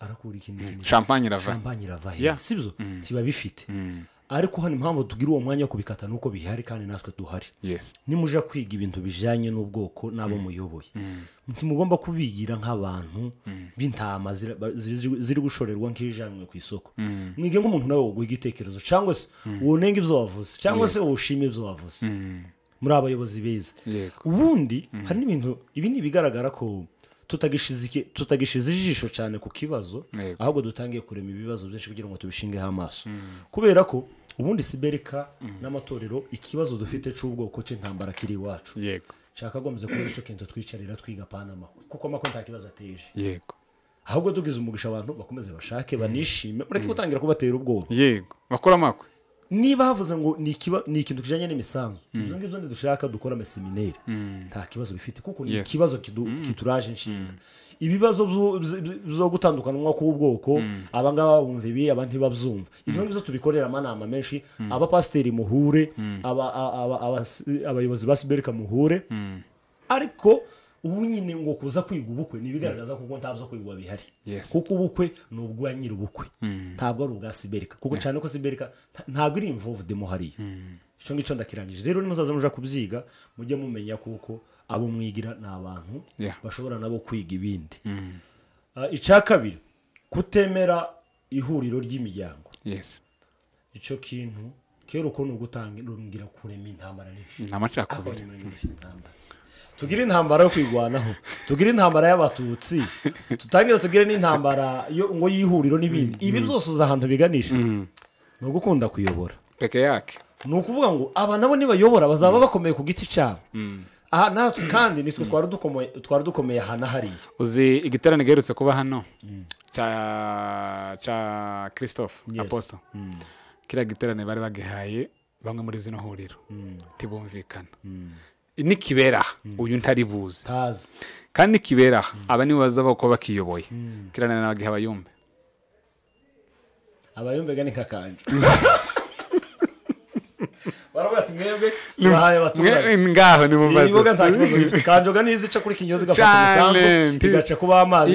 arakura ikindi hmm. kintu shampanye irava si byo kiba bifite ariko hano impamvu tugira uwo mwanya wo kubikata ni uko bihari kandi natwe duhari nimujya kwiga ibintu bijyanye n'ubwoko n'abo mm. muyoboye mm. ntimugomba kubigira nk'abantu mm. b'intama ziri gushorerwa nk'ijyanwe ku isoko mwige nk'umuntu nawe waguha igitekerezo cyangwa se wunenge ibyo wavuze cyangwa se uwushime ibyo wavuze muri abayobozi beza ubundi hari n'ibintu ibi ni ibigaragara ko tutagishize ijisho cyane ku kibazo ahubwo dutangiye kurema ibibazo byinshi kugira ngo tubishingeho amaso kubera ko ubundi siberika n'amatorero ikibazo dufite cy'ubwoko cy'intambara kiri iwacu nshaka agomze kuba icyo kintu twicarira twiga panama kuko amako nta kibazo ateje yego ahubwo tugize umugisha abantu bakomeze bashake mm. banishime ureke gutangira kubatera ubwoba yego bakora amakwe niba havuze ngo ni ikintu kijyanye n'imisanzu hmm. ibyo ngibyo ntidushaka dukora amasemineri hmm. nta kibazo bifite kuko ni ikibazo hmm. kituraje inshinga ibibazo byo gutandukana umwaka w'ubwoko abangaba babumva ibi abandi babyumva ibyo ngibyo tubikorera amanama menshi abapasiteri muhure abayobozi ba siberika muhure ariko ubu nyine ngo kuza kwiga ubukwe ntibigaragaza kuko nta kwigwa bihari kuko ubukwe ni ubwa nyir'ubukwe hmm. ntabwo ari ubwa siberika kuko cyane ko siberika ntabwo iri imvuvu demo hariya hmm. icyo ngicyo ndakirangije rero nimuzaza muje kubyiga mujye mumenya kuko abo mwigira ni abantu bashobora nabo kwiga ibindi hmm. ah, icya kabiri kutemera ihuriro ry'imiryango icyo kintu kera ni gutanga urubwira kurema intambara n'inshi ni amacakubiri tugire intambara yo kwigwanaho tugire intambara y'abatutsi tutangire tugire n'intambara ngo y'ihuriro n'ibindi mm. ibi mm. byose uzi ahantu biganisha mm. ni ugukunda kuyobora peke yake ni ukuvuga ngo aba nabo nibayobora bazaba bakomeye ku giti cyabo aha natwe kandi nitwe twari dukomeye aha na hariya uzi igiterane giherutse kuba hano cya christophe apostle kiriya giterane bari bagihaye bamwe muri zino huriro ntibumvikana nikibera mm. uyu ntari buze kandi nikibera mm. aba nibo bazaba kuba bakiyoboye mm. kiranira na bagiha abayumbe abayumbe ni kakanje [LAUGHS] bati mwebwe turahaye abaturage ngaho ni mu bato iyi nta kibazo kanjoga n'izi ica kuri kinyozi igafata umusanzu igaca kuba amazi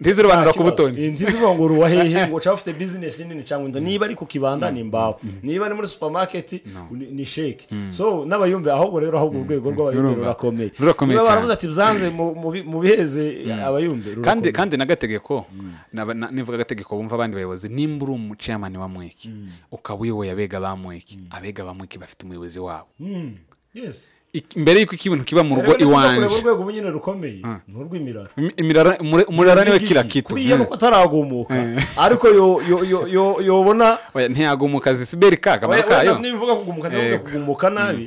ntizirobanura ku butoni ntizibongura uwa hehe [LAUGHS] ngo uca ufite bizinesi nini cyangwa inda niba ari ku kibanda ni imbaho mm. niba ari muri supamaketi ni sheke mm. so n'abayumbe ahubwo rero ahubwo urwego rw'abayumbe mm. rurakomeye niba baravuze ati byanze mu biheze abayumbe kandi n'agategeko nivuga agategeko bumva abandi bayobozi nimba uri umupira wa mweki ukaba uyoboye abega ba mweki abega ba mweki ntoki bafite umuyobozi wabo hmm. mbere y'uko ibintu kiba mu rugo iwanjye urwego nyine rukomeye ni urw'imirara umurara niwe kira kita kuriya hmm. nuko ataragumuka hmm. ariko yobona [LAUGHS] ntiyagumuka zisiberi kakaba kayo nibivuga kugumuka eh, nabi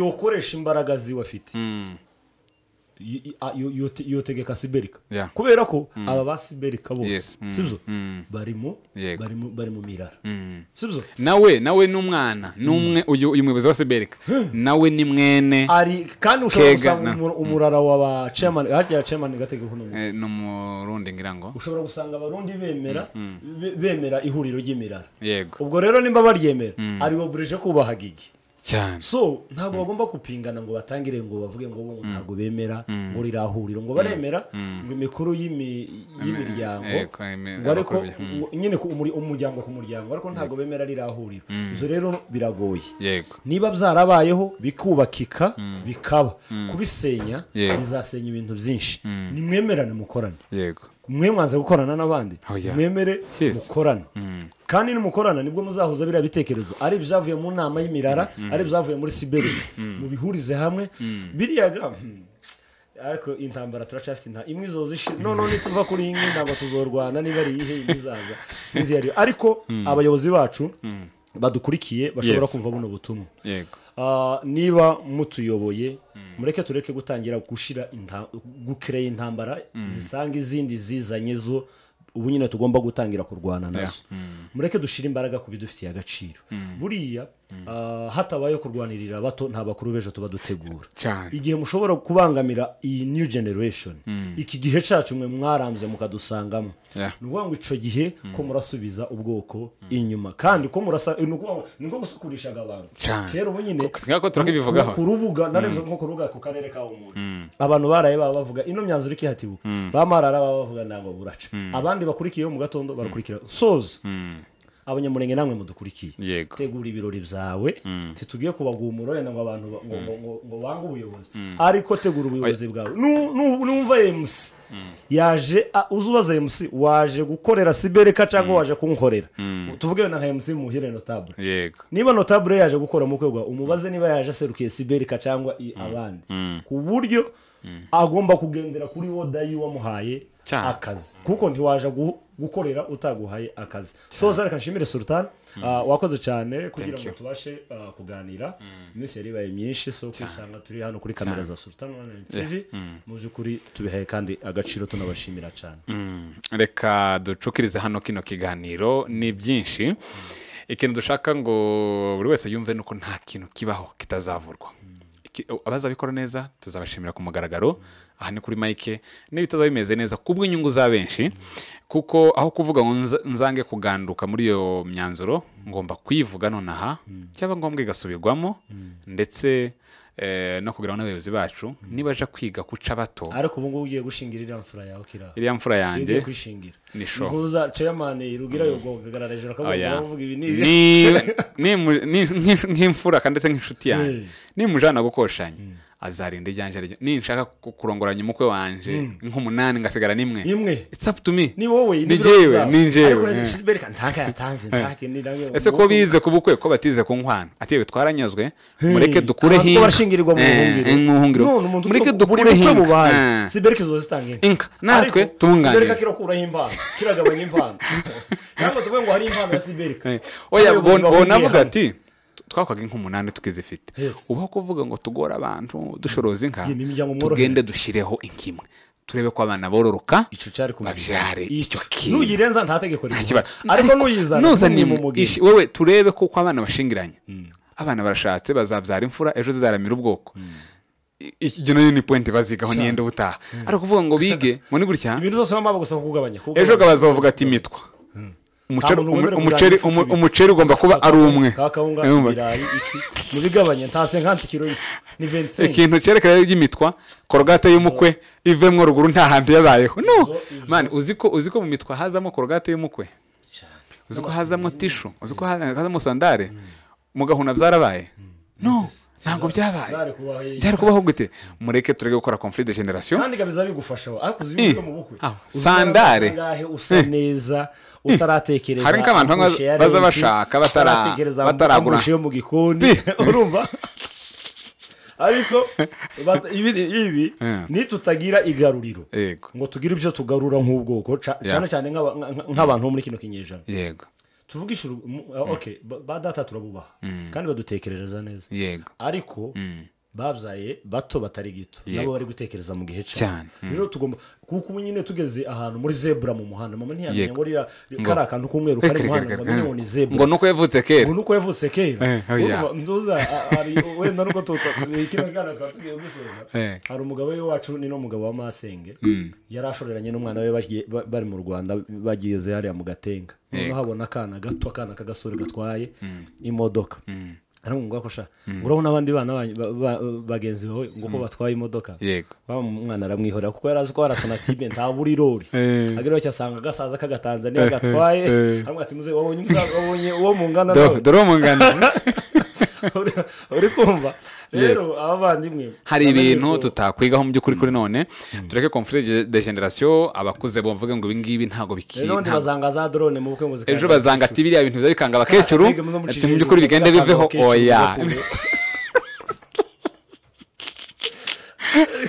yokoresha imbaraga ziwe afite yotegeka siberika kubera ko mm. aba ba siberika bose mm. sibyo barimo mm. bari mu mirara sibyo nawe nawe n'umwana n'umwe uyu muyobozi wa siberika nawe ni mwene ari kandi ushobora gusanga umurara wa cemani hajya cemani gatega kuno eh, ni umurundi ngira ngo ushobora gusanga abarundi bemera bemera ihuriro ry'imirara yego ubwo rero nimba baryemera ari burije kubaha gigi cyane so ntabwo bagomba kupingana ngo batangire ngo bavuge ngo ubu mm. ntabwo bemera ngo mm. rirahuriro ngo baremera mm. ngo imikuru y'imiryango eh, ariko nyine umuryango ku muryango ariko ntabwo bemera rirahuriro izo rero biragoye niba byarabayeho bikubakika bikaba kubisenya bizasenya ibintu byinshi nimwemerane mukorane yego mwe mwaza gukorana n'abandi oh, mwemere mukorana mm. kandi numukorana nibwo muzahuza biriya bitekerezo ari ibyavuye mu nama y'imirara mm. Mm. ari ibyavuye muri siberi mubihurize hamwe biriya hmm. ariko intambara turacyafite nta imwe izo zishe noneho nituva kuri imwe ntabwo tuzorwana niba ari iyihe izaza sinzi iyo ariko abayobozi bacu badukurikiye bashobora kumva buno butumwa ah, niba mutuyoboye mureke tureke gutangira gushyira gukereye intambara mm. zisanga izindi zizanye zo ubu nyine tugomba gutangira kurwana nazo mm. mureke dushyire imbaraga ku bidufitiye agaciro mm. buriya Mm. Ah, hatabayeho kurwanirira abato nta bakuru b'ejo tuba dutegura igihe mushobora kubangamira iyi new generation mm. iki gihe cyacu mwe mwaramze mukadusangamo ni ukuvuga ngo icyo gihe ko mm. murasubiza ubwoko inyuma kandi ko murasa ni nko gusakurishaga abantu kera ubu nyine ku rubuga narebye nko ku rubuga ku karere ka umuntu abantu baraye baba bavuga ino myanzuro ikihatibuka bamarara baba bavuga ntabwo buraca abandi bakurikiyeho mu gatondo barakurikira soza abanyamurenge namwe mudukurikiye tegura ibirori byawe mm. ntitugiye kubagumura wenda ngo abantu ngo mm. bange ubuyobozi mm. ariko tegura ubuyobozi bwawe numva mc yaje uzubaza mc waje gukorera sibereka cyangwa waje kunkorera tuvuge na nka emusi muhire notabure niba notabure yaje gukora mu kwegwa umubaze niba yaje aserukiye sibereka cyangwa abandi ku buryo agomba kugendera kuri wodayi wamuhaye akazi kuko ntiwaje gukorera utaguhaye akazi soza reka nshimire sultan hmm. uh, wakoze cyane kugira ngo tubashe uh, kuganira iminsi hmm. yari ibaye myinshi so kwisanga turi hano kuri kamera za sultan eh, tv hmm. mu by'ukuri tubihaye kandi agaciro tunabashimira cyane reka ducukirize hano kino kiganiro ni byinshi ikintu dushaka ngo buri wese yumve nuko nta kintu kibaho kitazavurwa abazabikora neza tuzabashimira ku mugaragaro aha ni kuri mike n'ibitaba bimeze neza ku bw'inyungu za benshi kuko aho kuvuga ngo nzange kuganduka muri iyo myanzuro ngomba kuyivuga nonaha hmm. cyangwa ngombwa igasubirwamo hmm. ndetse eh, no kugira n'abayobozi bacu hmm. nibaja kwiga guca bato ariko ubu ngubu ugiye gushingira iriya mfura yawe kiraho iriya mfura yanjye ni sho ntuza ceyamani rugira yogo ukagarara hejuru akavuga uvuga ibi ni nk'imfura ndetse nk'inshuti yanjye nimujana gukoshanya azarinda ijyanje ninshaka kurongoranya umukwe wanje hmm. nk'umunani ngasigara n'imwe imwe it's up to me ni wowe ni njyewe ni njyewe eh. eh. ese ko bize ku bukwe ko batize ku nkwana ati yewe twaranyazwe mureke dukure hinga barashingirirwa mu eh, buhungiro mureke dukure hinga siberike zo zitanga inka natwe tubungane bereka kirakuraho impano kiragabanya impano cyangwa [LAUGHS] tuvuge ngo hari impano ya siberike oya bonavuga ati twakwaga inka umunani tukizifite ubaho kuvuga ngo tugore abantu dushoroza inka tugende dushyireho inka imwe turebe ko abana bororoka babyare icyo kintu nuyirenza nta tegeko ariko nuyizana wowe turebe ko abana bashingiranye abana barashatse bazabyara imfura ejo zizaramira ubwoko icyo nayo ni pointi bazigaho niyenda ubutaha ari ukuvuga ngo bige ngo ni gutya ibintu byose baba bagusaba kugabanya ejo bazavuga ati mitwa umuceri ugomba kuba ari umwe ikintu cyerekana ry'imitwa korogate y'umukwe ive mwo ruguru nta hantu yabayeho no mani uzi ko uzi ko mu mitwa hazamo korogate y'umukwe uzi ko hazamo tisho uzi ko mm. hazamo sandare mu mm. gahunda byarabaye mm. no ntabwo byabaye byari kubaho gute mureke turege gukora conflit de generation kandi gabiza bigufasha ariko uzi ko mu bukwe sandare usa eh. neza utaratekereza hari nk'abantu baza bashaka bataragura yo mu gikoni [LAUGHS] [LAUGHS] urumva ariko ibi nitutagira [LAUGHS] igaruriro ngo tugire ibyo tugarura nk'ubwoko cyane cyane nk'abantu bo muri kino kinyejana yego tuvugishe mm. ba data turabubaha mm. kandi badutekerereza neza yego ariko mm. babyaye bato batari gito nabo bari gutekereza mu gihe cyane hmm. rero tugomba kuko ubu nyine tugeze ahantu muri zebura mu muhanda mama ntiyamenya ngo kariya kantu k'umweru kari mu muhanda ngo amenye ngo ni zebura ngo nuko yavutse kera ngo nuko yavutse kera eh, oh, ntuza hari wenda nubwo kino kiganiro twari tugiye gusoza eh. hari umugabo we wacu ni n'umugabo wa masenge hmm. yari ashoreranye n'umwana we bari mu rwanda bageze hariya mu gatenga noneho habona akana gato akana k'agasore gatwaye hmm. imodoka aramubwira ko sha hmm. urabona abandi bana bagenzi bawe nguko hmm. batwaye imodoka wa mwana aramwihorera kuko yari azi ko sonatide nta buri rori [LAUGHS] eh. agera bake asanga agasaza k'agatanzaniya [LAUGHS] eh, gatwaye aramubwira eh. ati muze wabonye uwo mu ngana dore uwo mu ngana [LAUGHS] uri kumva rero abavandimwe hari ibintu tutakwigaho mu by'ukuri kuri mm. none mm. tureke confurire de generasiyo abakuze bavuga ngo ibingibi ntabwo bikiri ejo bazanga za dorone mu bukwe ngo zikanga ejo bazanga ati biriya bintu biza bikanga abakecuru [LAUGHS] mu by'ukuri bigende biveho oya [LAUGHS]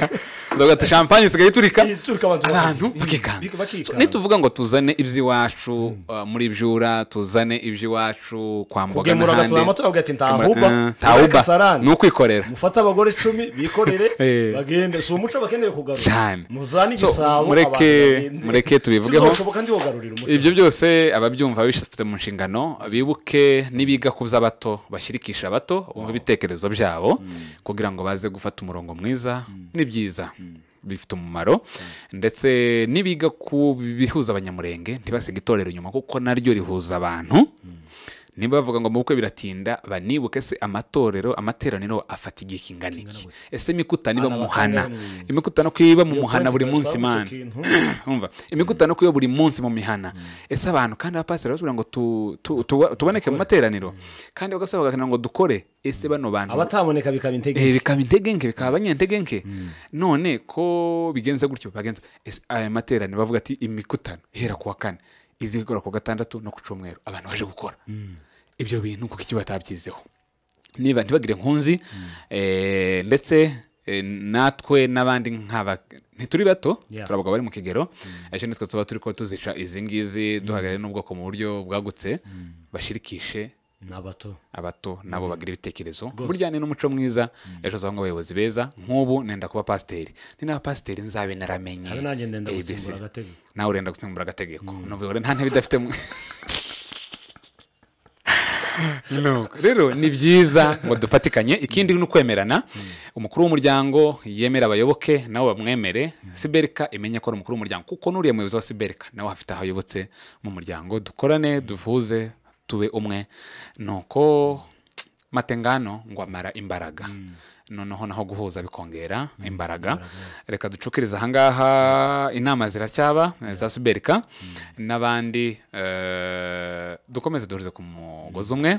[LAUGHS] tugata shampanye isigaye iturika abantu mm. bakikanga nituvuga ngo tuzane iby'iwacu mm. uh, muri byura tuzane iby'iwacu kwa mboga kugemura agatuzana amata ni ukwikorera mufate abagore icumi bikorere [LAUGHS] eh. bagende si umuco bakeneye kugarura muzane igisabo mureke mureke tubivugeho ibyo byose ababyumva babifite mu nshingano bibuke n'ibiga ku by'abato bashyirikisha abato bumva ibitekerezo byabo mm. kugira ngo baze gufata umurongo mwiza ni byiza bifite umumaro ndetse n'ibiga ku bihuza abanyamurenge ntibasiga itorero inyuma kuko naryo rihuza abantu niba bavuga ngo bukwe biratinda banibuke se amatorero amateraniro afata igihe kingana iki ese imikutano iba mu muhana imikutano ko iba mu muhana buri munsi mana [CLEARS THROAT] imikutano ko iba buri munsi mu mihana mm. ese abantu kandi abapasiteri batubwira ngo tuboneke mu materaniro mm. kandi bagasaba bagakenera ngo dukore ese bano bantu abataboneka bikaba intege nke eh, bikaba mm. abanyantege nke none ko bigenze gutyo bagenza ese aya materaniro bavuga ati imikutano ihera ku wa kane izi igora ku gatandatu no ku cyumweru abantu baje gukora mm. ibyo bintu kuko iki batabyizeho niba ntibagire nkunzi mm. eh, ndetse eh, natwe n'abandi nk'aba ntituri bato turavuga bari mu kigero ariko mm. nitwe tuba turi kuba tuzica izi ngizi duhagarare n'ubwoko mu buryo bwagutse bashirikishe abato mm. nabo bagira ibitekerezo burya ni n'umuco mwiza mm. ejo uzabona abayobozi beza nk'ubu nenda kuba pasiteri ni n'aba pasiteri nzabe naramenye nawe urenda gusimbura agategeko mm. nta ntebe idafite [LAUGHS] rero ni byiza ngo [LAUGHS] dufatikanye ikindi ni ukwemerana umukuru w'umuryango yemera abayoboke nabo bamwemere siberika imenye ko ari umukuru w'umuryango kuko n'uriya muyobozi wa siberika nawe afite aho ayobotse mu muryango dukorane duvuze kristo we umwe nuko matengano ngo amara imbaraga mm. noneho naho guhuza bikongera mm. imbaraga reka ducukirize ahangaha inama ziracyaba eh, za siberika mm. n'abandi eh, dukomeze duhurize ku mugozi umwe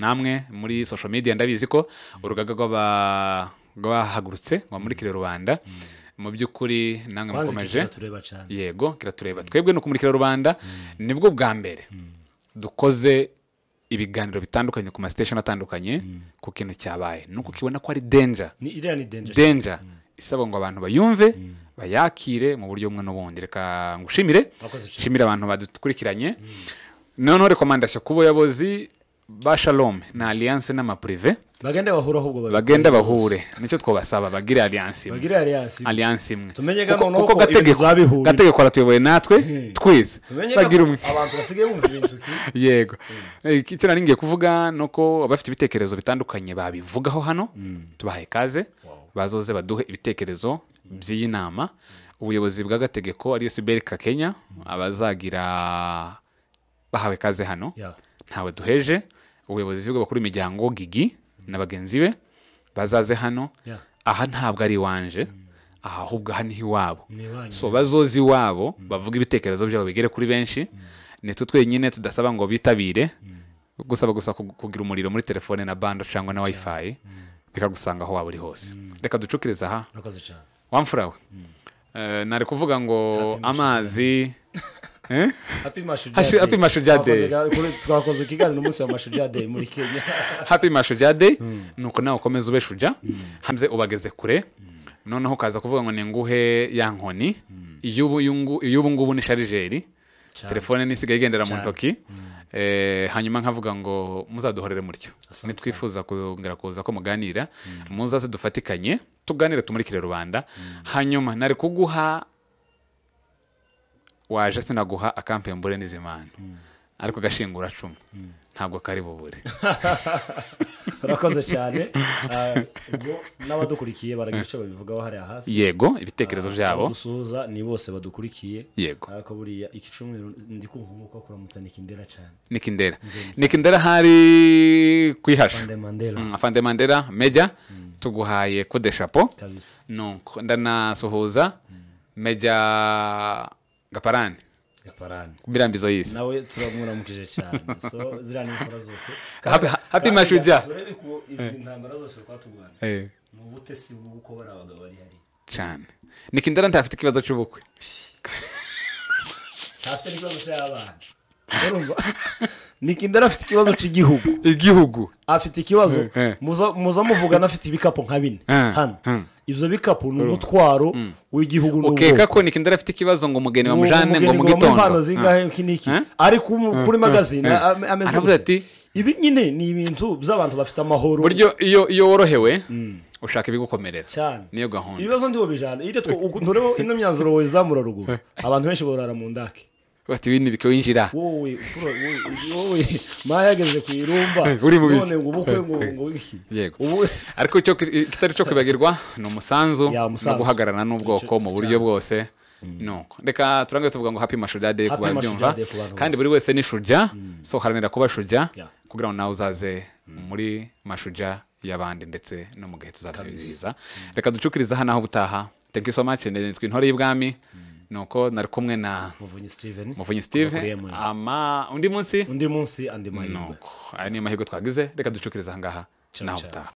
namwe muri social media ndabizi ko urugaga rw'abahagurutse rwamurikira rubanda mu by'ukuri namwe mukomeje yego kiratureba twebwe no ukumurikira rubanda nibwo bwa mbere dukoze ibiganiro bitandukanye ku masitesheni atandukanye mm. ku kintu cyabaye nuko ukibona ko ari denja denja mm. isaba ngo abantu bayumve mm. bayakire mu buryo bumwe n'ubundi reka ngushimire nshimire abantu badukurikiranye noneho rekomandasiyo ku buyobozi bashalome ni aliyanse n'amaprive bagende bahuraho ubwo bagende bahure nicyo twabasaba bagire aliyanse imwe bagire aliyanse imwe tumenye gano nuko gategeko gategeko aratuyoboye natwe hmm. twize bagire umwe abantu basigaye bumva ibintu [LAUGHS] yego eh, icyo nari ngiye kuvuga nuko abafite ibitekerezo bitandukanye babivugaho hano hmm. tubahaye kaze bazoze baduhe ibitekerezo by'iyi nama ubuyobozi bw'agategeko ariyo siberika kenya hmm. abazagira bahawe kaze hano ntawe duheje ubuyobozi bw'abakuru imiryango gigi na bagenzi be bazaze hano aha ntabwo ari iwanje aha ahubwo aha niho iwabo so bazoze iwabo bavuga ibitekerezo byabo bigere kuri benshi mm. ni twenyine tudasaba ngo bitabire mm. gusaba gusa kugira umuriro muri telefone na bando cyangwa na wayifayi mm. bikagusanga aho waba uri hose reka ducukirize aha wamfura eh, nari kuvuga ngo amazi [LAUGHS] Eh? hapi mashujaa deyi twakoze ikiganiro umunsi wa mashujaa muri kenya [LAUGHS] hapi mashujaa hmm. ni uko nawe ukomeza ube shuja hmm. hanze ubageze kure hmm. noneho ukaza kuvuga ngo ni nguhe ya nkoni iy'ubu ngubu ni sharijeri telefone nisigaye igendera mu ntoki eh, hanyuma nkavuga ngo muzaduhorere mutyo nitwifuza kongera kuza ko muganira muzaze dufatikanye tuganire tumurikire rubanda hanyuma nari kuguha waje sinaguha mbure n'izimana ariko gashingura cumi ntabwo kari bubure [LAUGHS] urakoze cyane [LAUGHS] ah, n'abadukurikiye baragira icyo babivugaho hariya hasi yego ibitekerezo ah, byabo dusuhuza ni bose badukurikiye yego ariko ah, buriya iki cyumweru ndi kumva nk'uko kuramutsa ni kindera cyane ni kindera ni kindera hari kwihasha afande mandera mm, meja mm. tuguhaye kodeshapo ndanasuhuza mm. meja gaparane gaparane mirambizo y'isi nawe turamwuramukije cyane ziriya ni inkora zose hapi mashujya turebe ko izi eh. ntambara zose twaturwanya ni eh. ubutesi bw'uko bari abagabo bari hari cyane nikindara ntafite ikibazo cy'ubukwe ntafite n'ikibazo cy'abana [LAUGHS] nikindara afite ikibazo cy'igihugu igihugu afite ikibazo eh, muzamuvugana muvugana afite ibikapu nka bine hano ibyo bikapu ni mm. umutwaro mm. w'igihugu n'ubwoko ukeka ko nikinda ndarafite ikibazo ngo umugeni wamujyane ngo mu impano zingahe mm. iki niki eh? kuri magazine eh. ameze ati ibi nyine ni ibintu by'abantu bafite amahoro buryo iyo worohewe ushaka ibigukomerera cyane niyo gahunda ibibazo ndibo bijyana iyo twe ino myanzuro wizamura ruguru eh. abantu benshi borara mu ndake ufata ibindi bikawinjira wowe wowe mwayageze ku irumba [LAUGHS] uri mu none ngo ubukwe ngo ngo yego ariko icyo kitari cyo kwibagirwa ni umusanzu no guhagararana n'ubwoko mu buryo bwose mm. nuko reka turangize tuvuga ngo happy mashuja day ku babyumva kandi buri wese ni shuja mm. so haranira kuba shuja kugira ngo nawe uzaze mm. muri mashuja y'abandi ndetse no mu gihe tuzabyiziza reka ducukirize hano aho ubutaha thank you so much intore y'ibwami mm nuko nari kumwe na muvunyi steven muvunyi steven ama undi munsi undi munsi andi mahirwe nuko aya ni amahirwe twagize reka ducukiriza aha ngaha nawe utaha